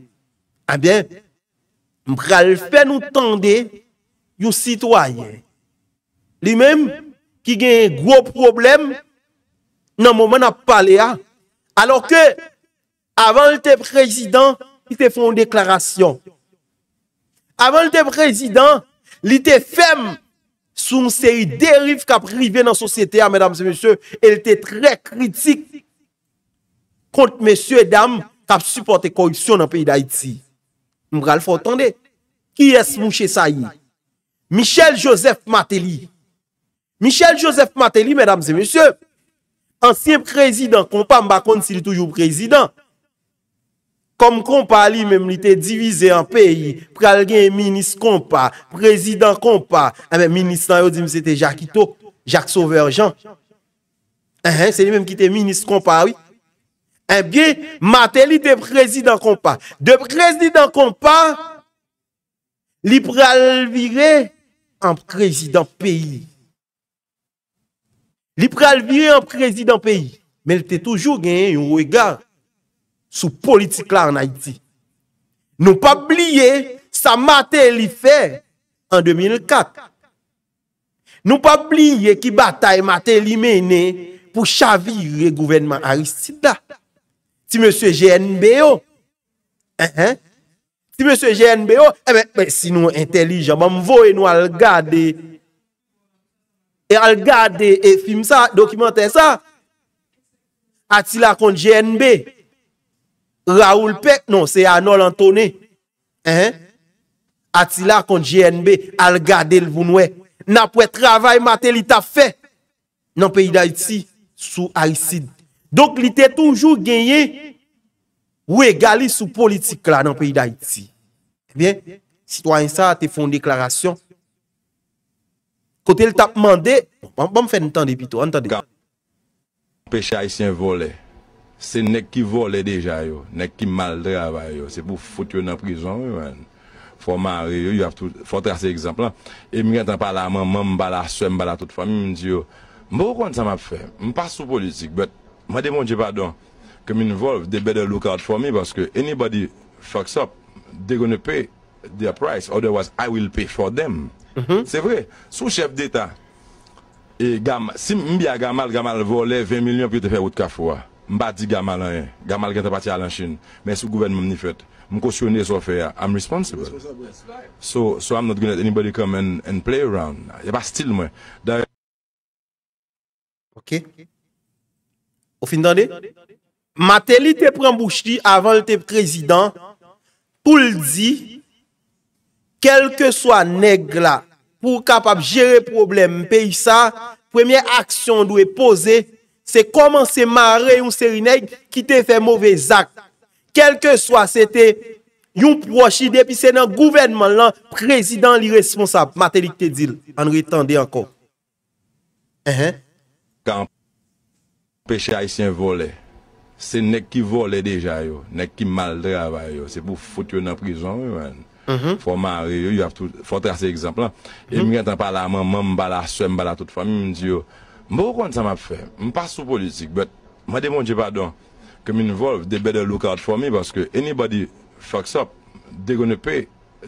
Abyen, ah mbral fe nou tende, yon sitwayen. Li men, ki genye gwo problem, nan moumen ap pale ya, ah. alok ke, Avan lte prezidant, li te foun deklarasyon. Avan lte prezidant, li te fem sou mse yi derif kap rive nan sosyete a, medam se monsye, el te tre kritik kont monsye et dam kap supporte korupsyon nan peyi da iti. Mga l fwotande, ki es mouche sa yi? Michel Joseph Mateli. Michel Joseph Mateli, medam se monsye, ansyen prezidant, kon pa mba kont si li toujou prezidant, kom kompa li menm li te divize en peyi, pral gen yon minis kompa, prezidant kompa, ah, en menm minis tan yo di menm se te jakito, jakso verjan, ah, en, en, se li menm ki te minis kompa, en, eh gen, maten li de prezidant kompa, de prezidant kompa, li pral vire en prezidant peyi, li pral vire en prezidant peyi, menm te toujou gen yon wega, sou politik la an Haïti. Nou pa bliye sa mater li fè an 2004. Nou pa bliye ki batay mater li mène pou chavire gouvernement haïsida. Eh si mè sè GNB yo, si mè sè GNB yo, e mè si nou entelijan, mè mvoye nou al gade e al gade e film sa, dokimentè sa, ati la kont GNB. Raoul Pek, non, se Anol Antone. Hè? Atila kont GNB, algade l vounwe. Na pou et travay mate li ta fe nan peyi da iti, sou Aïsid. Dok li te toujou genye ou egalis sou politik la nan peyi da iti. Bien? Si to an sa te fon deklarasyon, kote li ta pman de, ban m fè ntande pito, an tande. Kamp, peche Aïsid voulè. Se nek ki vole deja yo, nek ki mal travaye yo, se pou fote yo nan prizon yo man. Fote a se ekzemplan, e mi gantan pala a man, man mbala, swen mbala, tout fami mdi yo. Mbo kon sa m ap fe, mpa sou politik, but mwa demon dje padon ke min vol, they better look out for me, parce que anybody fucks up, they gonna pay their price. Otherwise, I will pay for them. Mhm. Se vre, sou chep deta, si mbi a gamal, gamal vole 20 milyon, pi te fe wot ka fwa. mba di gama la e, gama la gen te pati alan chine, men sou gouvenman ni fet, mkosyo ne so fe, I'm responsible. So I'm not gonna let anybody come and play around. Ya ba stil mwen. Ok. O fin dande? Ma te li te pren bouchdi avan le te prezident, pou l di, kel ke swa neg la, pou kapap jere problem pe yisa, premier aksyon dwe posey, Se koman se mare yon serinek Ki te fe mouvez ak Kelke swa se te Yon prochi depi se nan gouvenman lan Prezident li responsab Matelik te dil An re tende anko Kan Peche aisyen vole Se nek ki vole deja yo Nek ki mal travay yo Se pou fote yo nan prizon mhm. Fote e mhm. a se ekzemplan Yon mi rentan pala man Man mbala swen mbala tout fami mdi yo Mbo kon sa ma fe, mpa sou politik, but mwa de mwonde jepa don, kem involve, they better look out for me, baske anybody fucks up, they gonna pay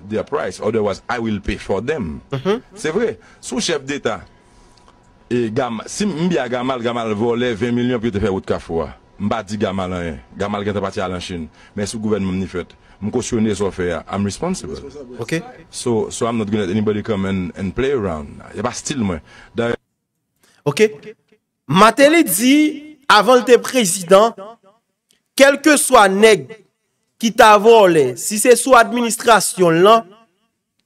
their price, otherwise I will pay for them. Se vre, sou chef dita, si mbi a gamal, gamal volè, 20 milyon pi te fe wot ka fwa, mba di gamal anè, gamal gen te pati alanshin, men sou gouvernement ni fet, mko syonè sou fe, I'm responsible. So I'm not gonna let anybody come and play around. Ya pa stil mwen. Ok? Maten li di avan lte prezident, kelke swa neg ki ta vole, si se sou administrasyon lan,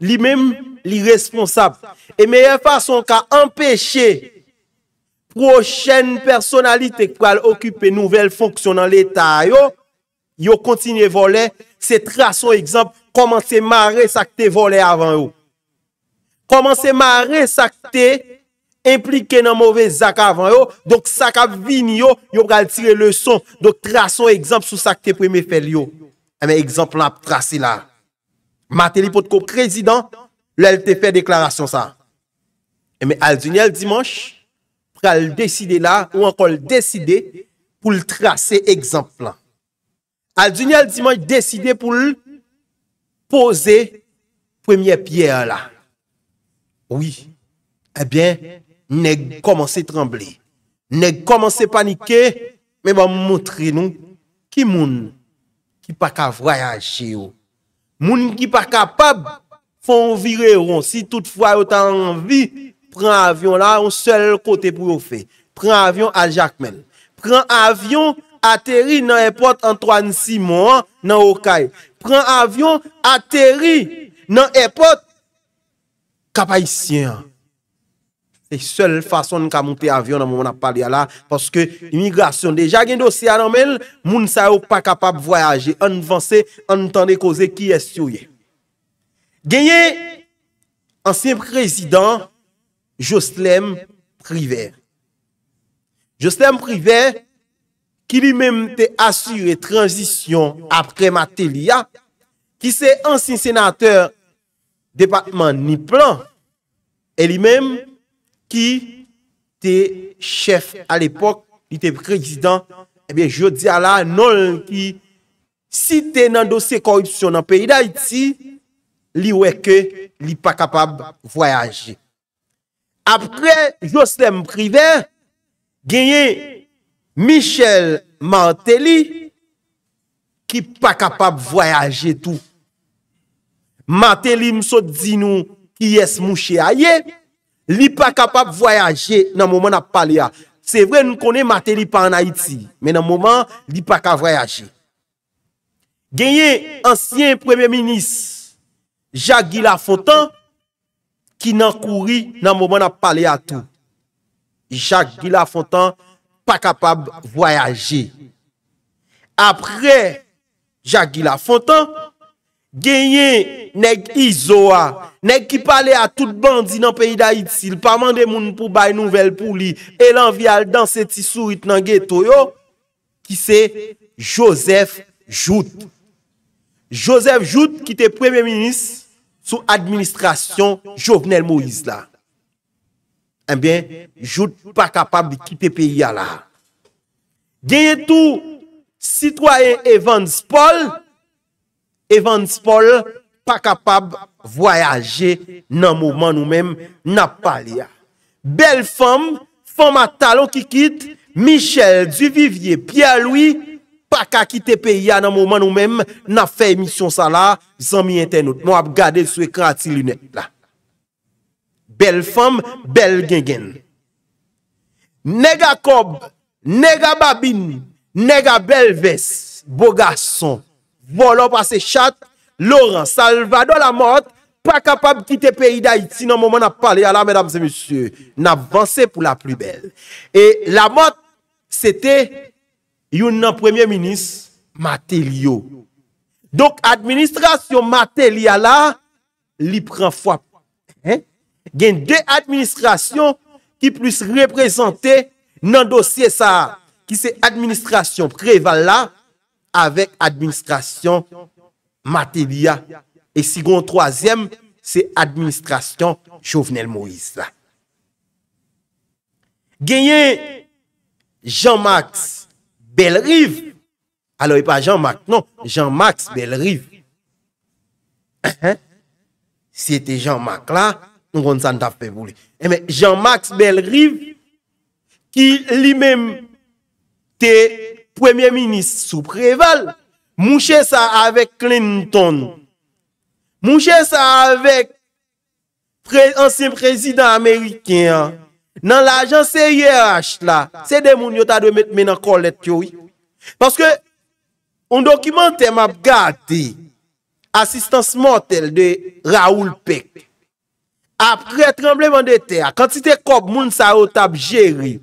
li mem li responsab. E meyen fason ka empeshe prochen personalite kwa l'okype nouvel fonksyon nan l'Etat yo, yo kontinye vole, se tra son ekzamp koman se mare sakte vole avan yo. Koman se mare sakte implike nan mouve zaka avan yo, dok saka vini yo, yo pral tire le son, dok trason ekzamp sou sakte premye fel yo. Eme, ekzamp lan prase la. Mate li pot ko krezidan, lal te fe deklarasyon sa. Eme, eh al dunye al dimanche, pral deside la, ou ankol deside, pou l trase ekzamp lan. Al dunye al dimanche deside pou l pose premye pie la. Oui, ebyen, eh Nèk komanse tremble, nèk komanse panike, mè mwa mwotre nou ki moun ki pa ka vwayaj yo. Moun ki pa kapab, fon vire yo. Si tout fwa yo tan anvi, pren avyon la, ou sel kote pou yo fe. Pren avyon a Jackman. Pren avyon ateri nan epot 36 moun nan Okay. Pren avyon ateri nan epot kapa isyen an. Se l fason ka moun te avyon nan moun apal ya la, paske imigrasyon deja gen dosye ananmen, moun sa ou pa kapab voyaje, an vansè, an tan de koze ki esyoye. Genye, ansyen prezident, Joslem Privé. Joslem Privé, ki li menm te asywe transisyon apre Matelia, ki se ansyen senater, depatman ni plan, e li menm, ki te chef al epok, li te prejidan, eh ebe, jo di ala, non ki, si te nan dosi korupsyon nan peyda iti, li weke, li pa kapab voyaje. Apre, josele m prive, genye, Michel Mantelli, ki pa kapab voyaje tou. Mantelli m sot di nou, ki es mouche a ye, Li pa kapab voyaje nan mouman ap pale a. Se vre nou konen materi pa an Haiti. Men nan mouman, li pa ka voyaje. Genye ansyen premye minis, Jacques Guillaume Fontan, ki nan kouri nan mouman ap pale a tou. Jacques Guillaume Fontan, pa kapab voyaje. Apre, Jacques Guillaume Fontan, Genye nèk Izoa, nèk ki pale a tout bandi nan peyi da Yitsil, pa mande moun pou bay nouvel pou li, elan vyal dan se tisou it nan geto yo, ki se Joseph Jout. Joseph Jout ki te premè minis sou administrasyon Jovenel Moïse la. Enbyen, eh Jout pa kapab ki te peyi ya la. Genye tou, sitwayen Evans Paul, Evans Paul, pa kapab voyaje nan mouman nou men, napal ya. Bel Fom, Fom Atalon ki kit, Michel Duvivier, Pierre Louis, pa ka kite pe ya nan mouman nou men, na fey misyon sa la, zanmi internet, mou ap gade sou ekrati lunet la. Bel Fom, Bel Gengen. Nega Kob, Nega Babini, Nega Belves, Bogason, volon pa se chat, Laurent Salvador la mot, pa kapab kite peyi da iti nan mouman ap pale ala, mèdames et monsieurs, nan vansè pou la plu bel. Et la mot, sete, yon nan premier minis, Matelio. Donk, administrasyon Mateliala, li pren fwa. Gen de administrasyon, ki plis represente nan dosye sa, ki se administrasyon preval la, avek administrasyon materya. E sigon troazem, se administrasyon chouvenel Moïse la. Genye, Jean-Max Belrive, alo e pa Jean-Max, non, Jean-Max Belrive, se te Jean-Max la, nou kon sa ntaf pe voule. Eh, Jean-Max Belrive, ki li men te premye minis sou preval, mouche sa avek Clinton, mouche sa avek ansyen prezident Ameriken, nan l'ajan C.I.H. la, se demoun yota dwe met men an kolet yoy. Paske, on dokimante map gati asistans motel de Raoul Peck. Apre trembleman de ter, kantite kop moun sa otab jeri,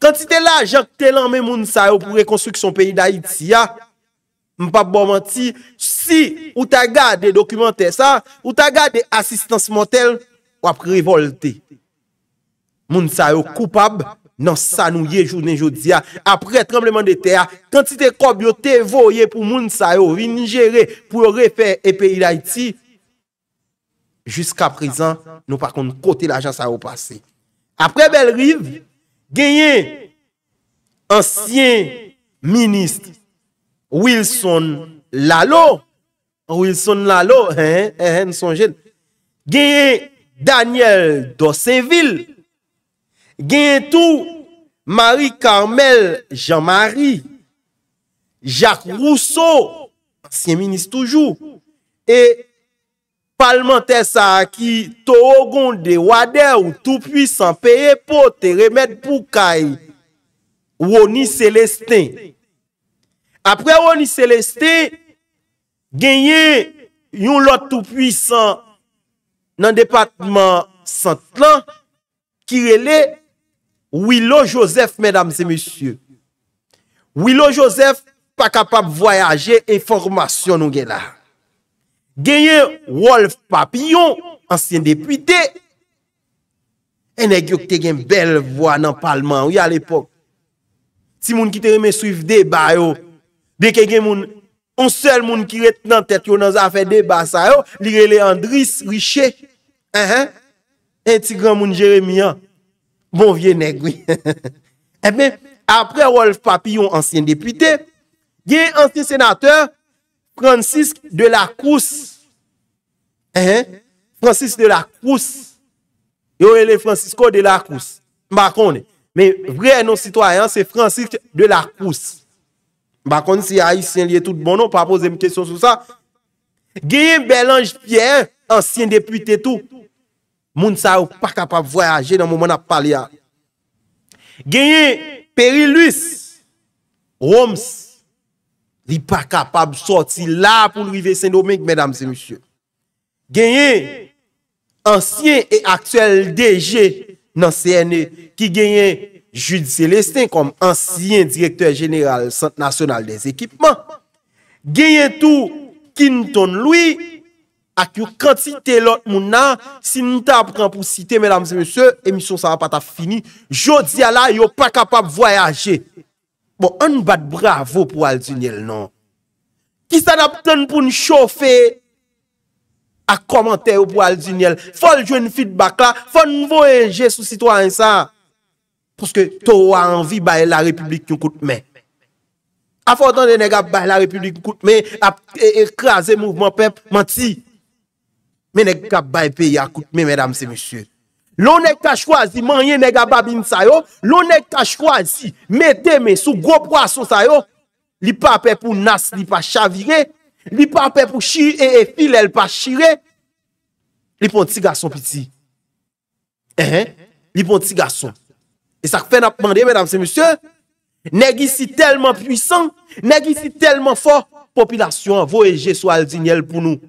Kantite la jak telanme moun sa yo pou rekonstruksyon peyi da iti ya, mpap bo manti, si ou ta gade dokumente sa, ou ta gade asistans motel, wap revolte. Moun sa yo koupab nan sanouye jounen joudi ya, apre trembleman de te ya, kantite kob yo te voye pou moun sa yo vini jere pou yo refe e peyi da iti, Juska prezan, nou pakon kote la jak sa yo pase. Apre bel riv, Gagné ancien ministre Wilson Lalo. Wilson Lalo, hein, hein, hein Gagné Daniel Dosséville. Gagné tout Marie-Carmel Jean-Marie. Jacques Rousseau, ancien ministre toujours. Et Palman te sa aki to ogon de wade ou tou pwisan peye po te remet pou kay woni seleste. Apre woni seleste genye yon lot tou pwisan nan departman sant lan kirele Willow Joseph medam se misyo. Willow Joseph pa kapap voyaje e formasyon nou gen la. genye Wolf Papillon, ansyen depute, ene gyok te gen bel voa nan palman, ou ya l'epok, si moun ki te reme souif deba yo, deke gen moun, on sel moun ki ret nan tet yo nan zafen deba sa yo, li rele Andris Riche, ene ti gran moun Jeremia, bon vie negwi, apre Wolf Papillon, ansyen depute, genye ansyen senateur, Francis de la Couse. Hein? Francis de la Couse. Yo ele Francisco de la Couse. Bakon. Men, vre non sitwayan, se Francis de la Couse. Bakon si a yi sien liye tout bono, pa pose m kesyon sou sa. Genye belange fiyen, ansyen depute etou. Moun sa ou pa kapap voyaje nan mouman ap pale ya. Genye Peril Luis. Roms. li pa kapab soti la pou lwi ve sèndomik, mèdames et monsieurs. Genyen, ansyen et aktuel DG nan CNE, ki genyen Jules Celestin kom ansyen direktor jeneral Sante Nationale des Ekipman. Genyen tou, Kinton Louis, ak yo kantite lot mounan, si nou ta pran pou site, mèdames et monsieurs, emisyon sa va pata fini, jodi ala yo pa kapab voyaje. Bon, an bat bravo pou al zinyel, non. Ki san ap ten pou n'chofè a komante pou al zinyel. Fòl jwen feedback la, fòl n'vo enje sou sitwa an sa. Pouske towa anvi baye la republik yon koutme. Afotan de negap baye la republik yon koutme ap ekraze mouvman pep manti. Men negap baye peyi a koutme, mèdam se mèsyè. Lo nek kach kwa zi manye nega babin sa yo, lo nek kach kwa zi meteme sou go prason sa yo, li pa apè pou nas, li pa chavire, li pa apè pou chire, e fil el pa chire, li pon ti gason piti. Ehe, eh. li pon ti gason. E sak fè nap mande, mèdame se monsye, negi si telman pwisan, negi si telman fòr, popilasyon vo eje sou alzinyel pou nou.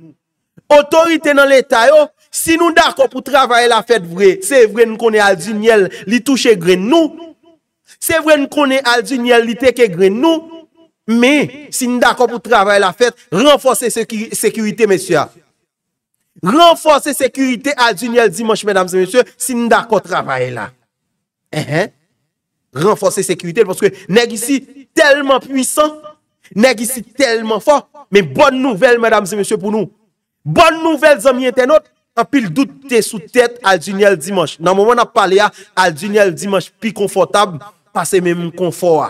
Otorite nan l'Eta yo, Si nou n'akon pou travaye la fèt vre, se vre nou konen al dunyel li touche gwen nou. Se vre nou konen al dunyel li teke gwen nou. Me, si nou n'akon pou travaye la fèt, renforsè sekurite, mèsyò. Renforsè sekurite al dunyel dimanche, mèdames et mèsyò, si nou n'akon travaye la. Ehe. Eh. Renforsè sekurite, porske negisi telman pwisan, negisi telman fò. Me, bon nouvel, mèdames et mèsyò, pou nou. Bon nouvel, zomye tenot. Ta pil dout te sou tèt aljunye al dimanche. Nan mouman ap pale ya, aljunye al dimanche pi konfortab, pa se mèm konfor a.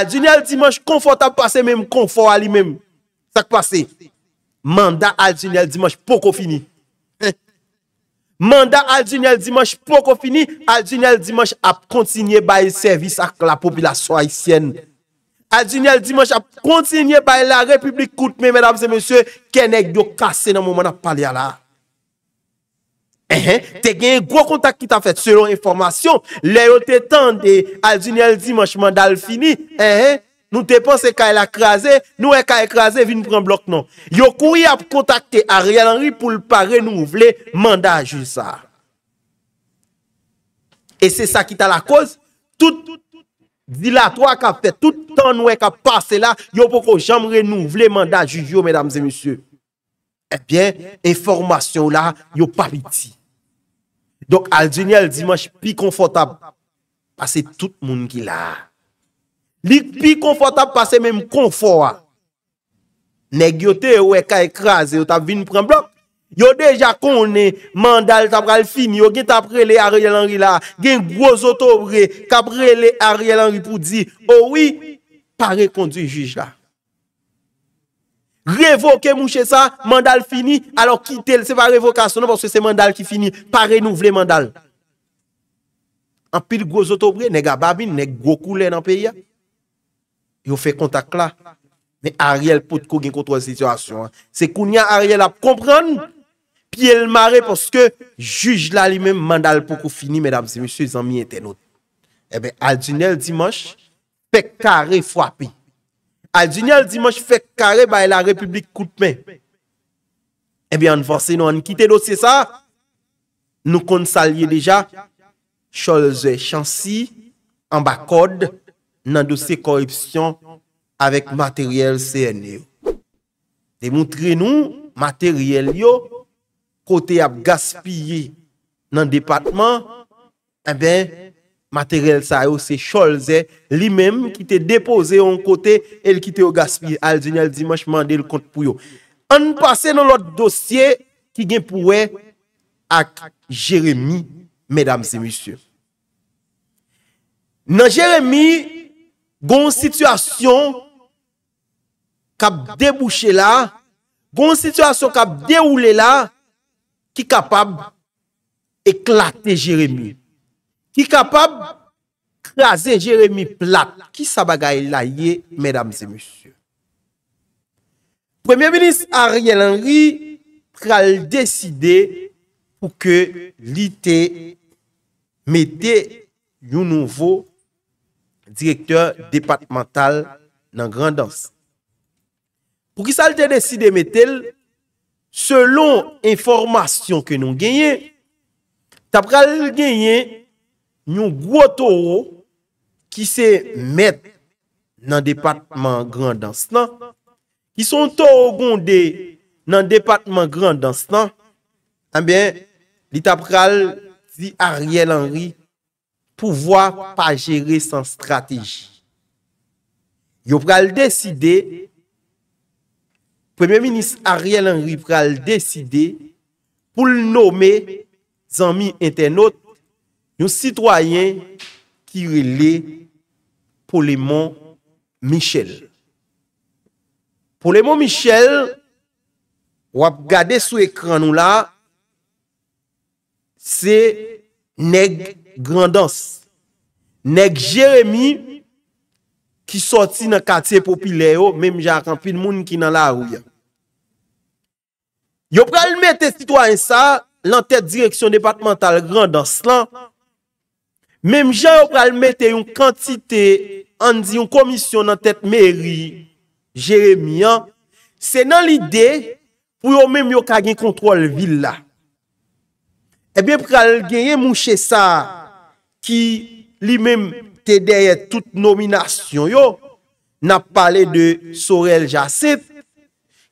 Aljunye al dimanche konfortab, pa se mèm konfor a li mèm. Sa kwa se? Manda aljunye al dimanche poko fini. <laughs> Manda aljunye al dimanche poko fini, aljunye al dimanche ap kontinye baye servis ak la populasyon a isyen. Adjini al-Dimans ap kontinye bay la Republik Koutme, mèdames et monsieurs, kenèk diyo kase nan mouman ap palya la. Ehe, te genye gwo kontak ki ta fet, selon informasyon, le yo te tende Adjini al-Dimans mandal fini, ehe, nou te pense ka el akraze, nou e ka akraze, vi nou pren blok non. Yo kouye ap kontakte Ariel Henry pou l'pa renouvle mandal jousa. E se sa ki ta la koz, tout, tout, tout, Di la, to eh a kapte tout ton wè ka pase la, yo pou ko jam renouvle manda jujyo, mèdames et monsieurs. Et bien, e formasyon la, yo papi ti. Donk, al genye al dimanche, pi konfotab pase tout moun ki la. Li pi konfotab pase mèm konfor a. Negyote wè ka ekraze, yo tap vin pran blok. Yo deja konen mandal tabral fini Yo gen taprele Ariel Henry la Gen gwozotobre Kabrele Ariel Henry pou di Owi, oh pare kondi juj la Revoke mouche sa Mandal fini Alors kitel se va revoka non, Se mandal ki fini Pare nou vle mandal Anpil gwozotobre Nega babin nek gwo kou le nan peya Yo fe kontak la Ne Ariel pout kou gen koutwa situasyon Se kounen Ariel la Kompran nou pi el mare poske juj la li men mandal pou kou fini, medab zi msye, zan mi etenot. Ebe, aljini aljimosh pek kare fwa pi. Aljini aljimosh pek kare ba e la republik kout me. Ebe, an vase nou an kite dosye sa, nou konsalye deja, chol zwe chansi, an bakod, nan dosye koripsyon, avek materyel CNU. Demoutre nou, materyel yo, Kote ap gaspillye nan departman Ebe, eh materel sa yo se cholze Li menm ki te depose yon kote El kite yo gaspillye Al jenye al dimashman del kont pou yo An pase nan lot dosye Ki gen pou we ak Jeremie Medam se misyon Nan Jeremie Gon situasyon Kap debouche la Gon situasyon kap deoule la Ki kapab eklate Jeremie? Ki kapab kaze Jeremie Platt? Ki sa bagay la ye, medam zemus? Premier Ministre Ariel Henry pral deside pou ke lite mete yon nouvo direktor departemental nan grandans. Pou ki sa lte deside metel, Selon informasyon ke nou genye, tabral genye, nou gwo toro ki se met nan depatman grandans nan, ki son toro gonde nan depatman grandans nan, anben, eh li tabral si Ariel Henry pouvoi pa jere san strategi. Yo pral deside yon Premye Minis Ariel Henri Pral deside pou l'nome zanmi entenot yon sitwayen ki rile Polemon Michel. Polemon Michel wap gade sou ekran nou la se neg grandans. Neg Jeremy ki soti nan kate popileo mem jakan pin moun ki nan la ouya. Yo pral mette sitwa yon sa lan tèt direksyon departemental grand dans lan, mèm jan yo pral mette yon kantite an di yon komisyon nan tèt mèri Jeremia, se nan lide pou yo mèm yo kagen kontrol vil la. Ebyen eh pral genye mouche sa ki li mèm tè derye tout nominasyon yo, nan pale de Sorel Jasset,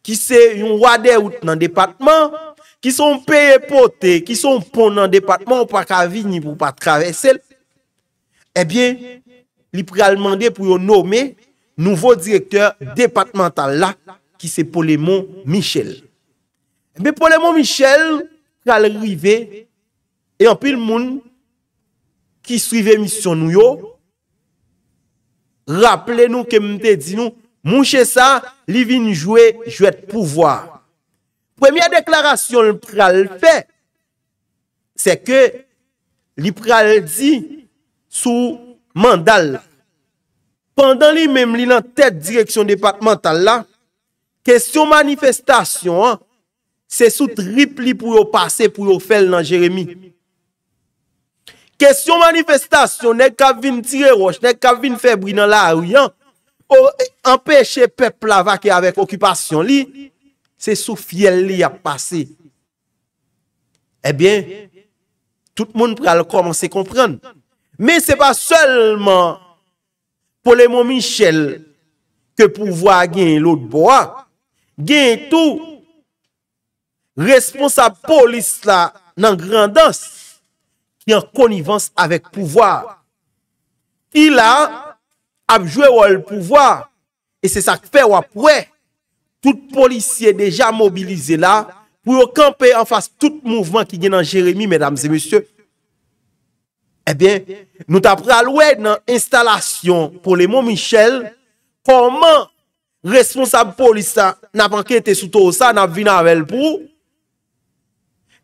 ki se yon wade wout nan depatman, ki son peye pote, ki son pon nan depatman, ou pa kavi ni pou pa travesel, e eh bien, li preal mande pou yo nome, nouvo direktor depatman tal la, ki se polemon Michel. Eh Be polemon Michel, kal rive, e yon pil moun, ki suive misyon nou yo, rappele nou ke mte di nou, Mwen che sa, li vin jwe jwet pouvoar. Premye deklarasyon li pral fe, se ke li pral di sou mandal. Pendan li mem li nan tèt direksyon departemental la, kesyon manifestasyon, se sou tripli pou yo pase pou yo fel nan Jeremie. Kesyon manifestasyon, nek avin tire roche, nek avin febri nan la ariyan, empèche pepl avake avèk okupasyon li, se sou fiel li ap pase. Ebyen, eh tout moun pral komanse kompran. Men se pa selman pou le moun michel ke pouvoa gen lout boa, gen tou responsa polis la nan grandans ki an konivans avèk pouvoa. Il la apjouè wè l pouvoi, e se sak fè wè pouè, tout polisiè deja mobilize la, pou yo kampe an fas tout mouvman ki gen nan Jeremie, medamze, monsye, e eh ben, nou tap pral wè nan instalasyon pou lè moun Michel, koman responsab polisa, nap anke te soute ou sa, nap vin avèl pou,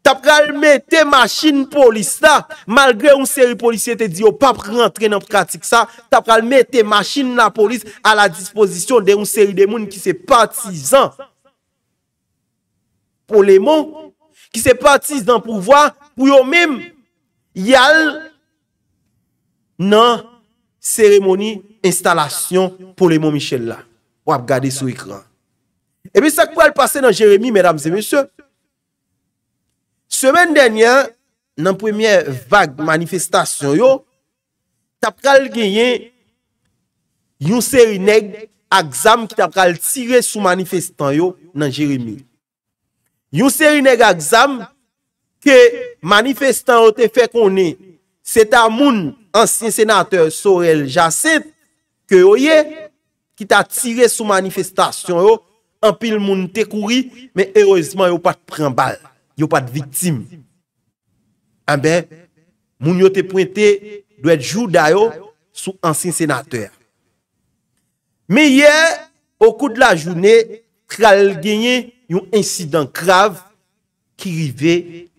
Ta pral me te machin polis la. Malgre un seri polisye te di yo pap rentre nan pratik sa. Ta pral me te machin la polis a la disposisyon de un seri de moun ki se patizan. Po le moun ki se patizan pou vwa pou yo mim yal nan seremoni instalasyon po le moun michel la. Wap gade sou ikran. Ebe sa kwa al pase nan Jeremie, medamze, mesye? Semen denyen nan premye vage manifestasyon yo tapkal genyen yon seri neg aksam ki tapkal tire sou manifestasyon yo nan Jeremie Yon seri neg aksam ke manifestasyon yo te fe konen se ta moun ansyen senater Sorel Jasset ke yo ye ki ta tire sou manifestasyon yo an pil moun te kouri men erozman yo pat pren bal yo pat vitim. Anbe, ah moun yo te pointe, dwe joudayo sou ansin senateur. Me ye, ou kou de la jounen, kral genye yon insidan krav ki rive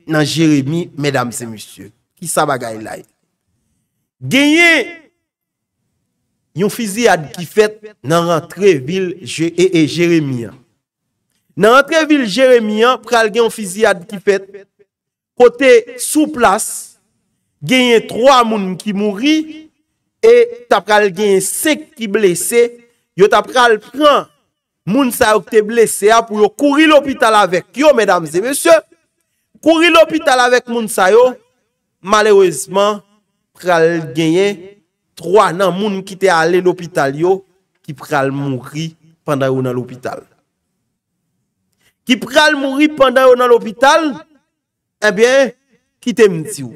nan Jeremie, medam se monsye. Ki sa bagay lai. Genye, yon fizi ad kifet nan rentre bil Jeremie an. nan antre vil Jeremia, pral gen yon fizi ad kipet, kote sou plas, genye 3 moun ki mouri, e tap pral genye 6 ki blese, yo tap pral pran moun sa yo ki te blese, apou yo kouri l'opital avek yo, kouri l'opital avek moun sa yo, malewesman, pral genye 3 nan moun ki te ale l'opital yo, ki pral mouri panday ou nan l'opital. ki pral mouri pandan yo nan l'opital, ebyen, eh ki te mdi ou.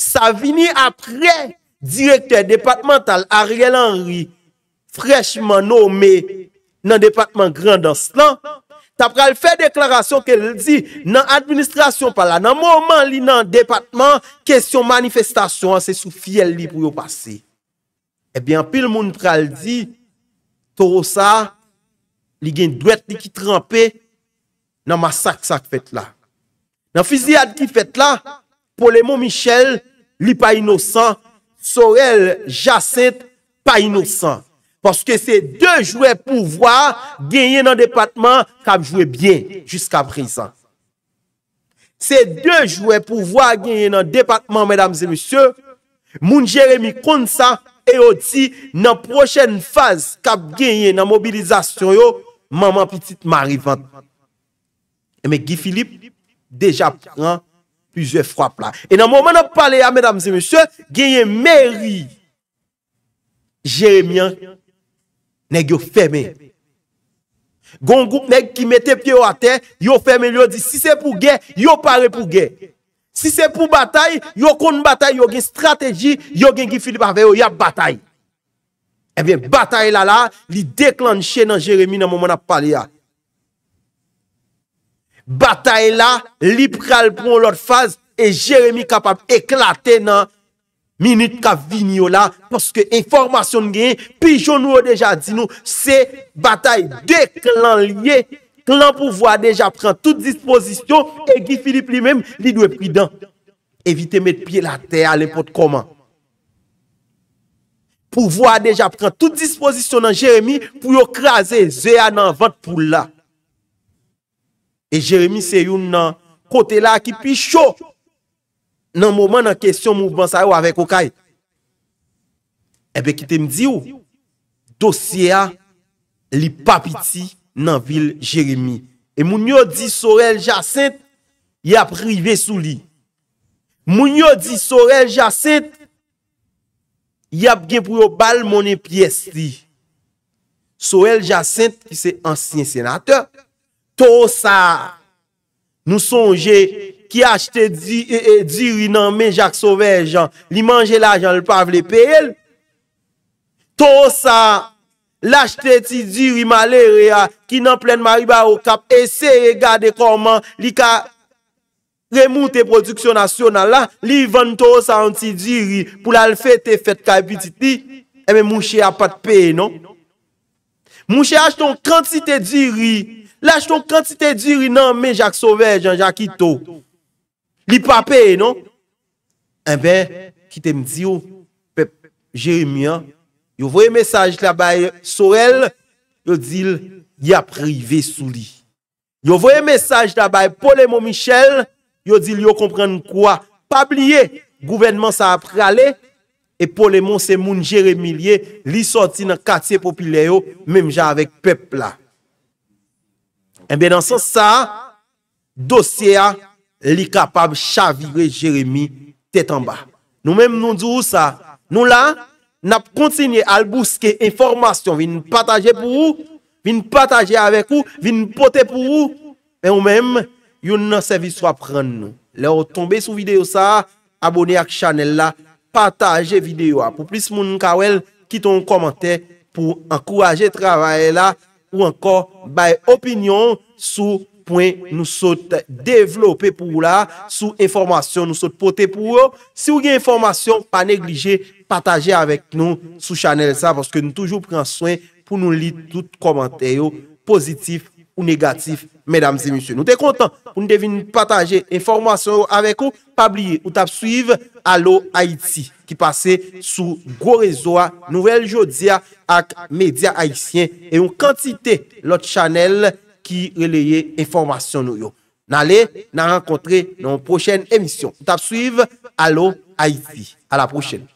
Sa vini apre, direktè depatmental Ariel Henry, frechman nomè, nan depatman grandans lan, ta pral fè deklarasyon ke li li di, nan administrasyon pala, nan mouman li nan depatman, kesyon manifestasyon anse sou fiel li pou yo pase. Ebyen, eh pil moun pral di, toro sa, li gen dwet li ki trampè, nan masak sak fèt la. Nan fizyad ki fèt la, pou le moun Michel, li pa inosan, Sorel, Jasset, pa inosan. Paske se de jwè pou vwa genye nan depatman kap jwè bien, jiska prizan. Se de jwè pou vwa genye nan depatman, moun Jeremy Kounsa e oti nan prochen faz kap genye nan mobilizasyon yo, maman pitit mary vantan. Eme Gifilip deja pran plusieurs frappes la. E nan mouman ap pale ya, mesdames et messieurs, genye meri Jeremia neg yo ferme. Gon Gouk neg ki mette pie yo ate, yo ferme, yo di, si se pou gen, yo pare pou gen. Si se pou batay, yo kon batay, yo gen strategi, yo gen Gifilip aveyo, yo batay. Eme eh batay la la, li deklan chen nan Jeremia nan mouman ap pale ya. Batae la, li pral prou lor faz, e Jeremie kapap eklate nan minute ka vinyo la. Poske informasyon genye, pijon nou yo deja di nou, se batae de klan liye. Klan pouvo a deja pran tout disposition, e Gifilip li menm li dwe pidan. Evite mette piye la te a le pot koman. Pouvo a deja pran tout disposition nan Jeremie pou yo krasen ze a nan vant pou la. E Jeremie se yon nan kote la ki pi chou. Nan mouman nan kesyon mouvman sa yo avek okay. Ebe eh ki te mdi ou. Dosye a li papiti nan vil Jeremie. E moun yo di Sorel Jacint yap rive sou li. Moun yo di Sorel Jacint yap ge pou yo bal mounen pi esti. Sorel Jacint ki se ansyen senateur. Tosa, nou sonje ki achte e, e, diri nan men jak sovej, li manje la jan lpav le pe el. Tosa, lachte ti diri male re a, ki nan plen mariba ou kap, ese e gade koman, li ka remoute produksyon nasyon nan la, li van tosa an ti diri pou la lfete fet kabititi, eme mouche apat pe non. Mwche ach ton kantite diri, lach ton kantite diri nan men jak sove, jan jak ito. Li pape, non? Eh Enbe, ki te mdi yo, pep, jeremia, yo vwe mesaj la bay Sorel, yo dil, ya prive souli. Yo vwe mesaj la bay Polemo Michel, yo dil yo komprenn kwa, papliye, gouvenman sa ap prale, E pou le monsen moun Jeremie liye, li soti nan katiye popile yo, menm jan avek pepla. Enbe eh dansan sa, dosye a, li kapab chavire Jeremie tetanba. Nou menm nou di ou sa, nou la, nap kontinye albuske informasyon, vin pataje pou ou, vin pataje avek ou, vin pote pou ou, enbe ou menm, yon nan servis wapren nou. Le ou tombe sou videyo sa, abone ak chanel la, Pataje videyo a. Po plis moun nou kawel, kiton komante pou ankouraje travaye la ou anko bay opinyon sou pwen nou sot devlope pou la. Sou informasyon nou sot pote pou yo. Si ou gen informasyon, pa neglije, pataje avek nou sou chanel sa. Poske nou toujou pren soin pou nou li tout komante yo, pozitif ou negatif yo. Mèdames et monsieurs, nou te kontant pou nou devine pataje informasyon ou avek ou, pabliye ou tap suive Allo Haïti ki pase sou Go Rezoa, Nouvel Jodia ak Medya Haïtien e ou kantite lot chanel ki releye informasyon nou yo. Nale, nan renkontre nou moun prochen emisyon. Ou tap suive Allo Haïti. A la prochen.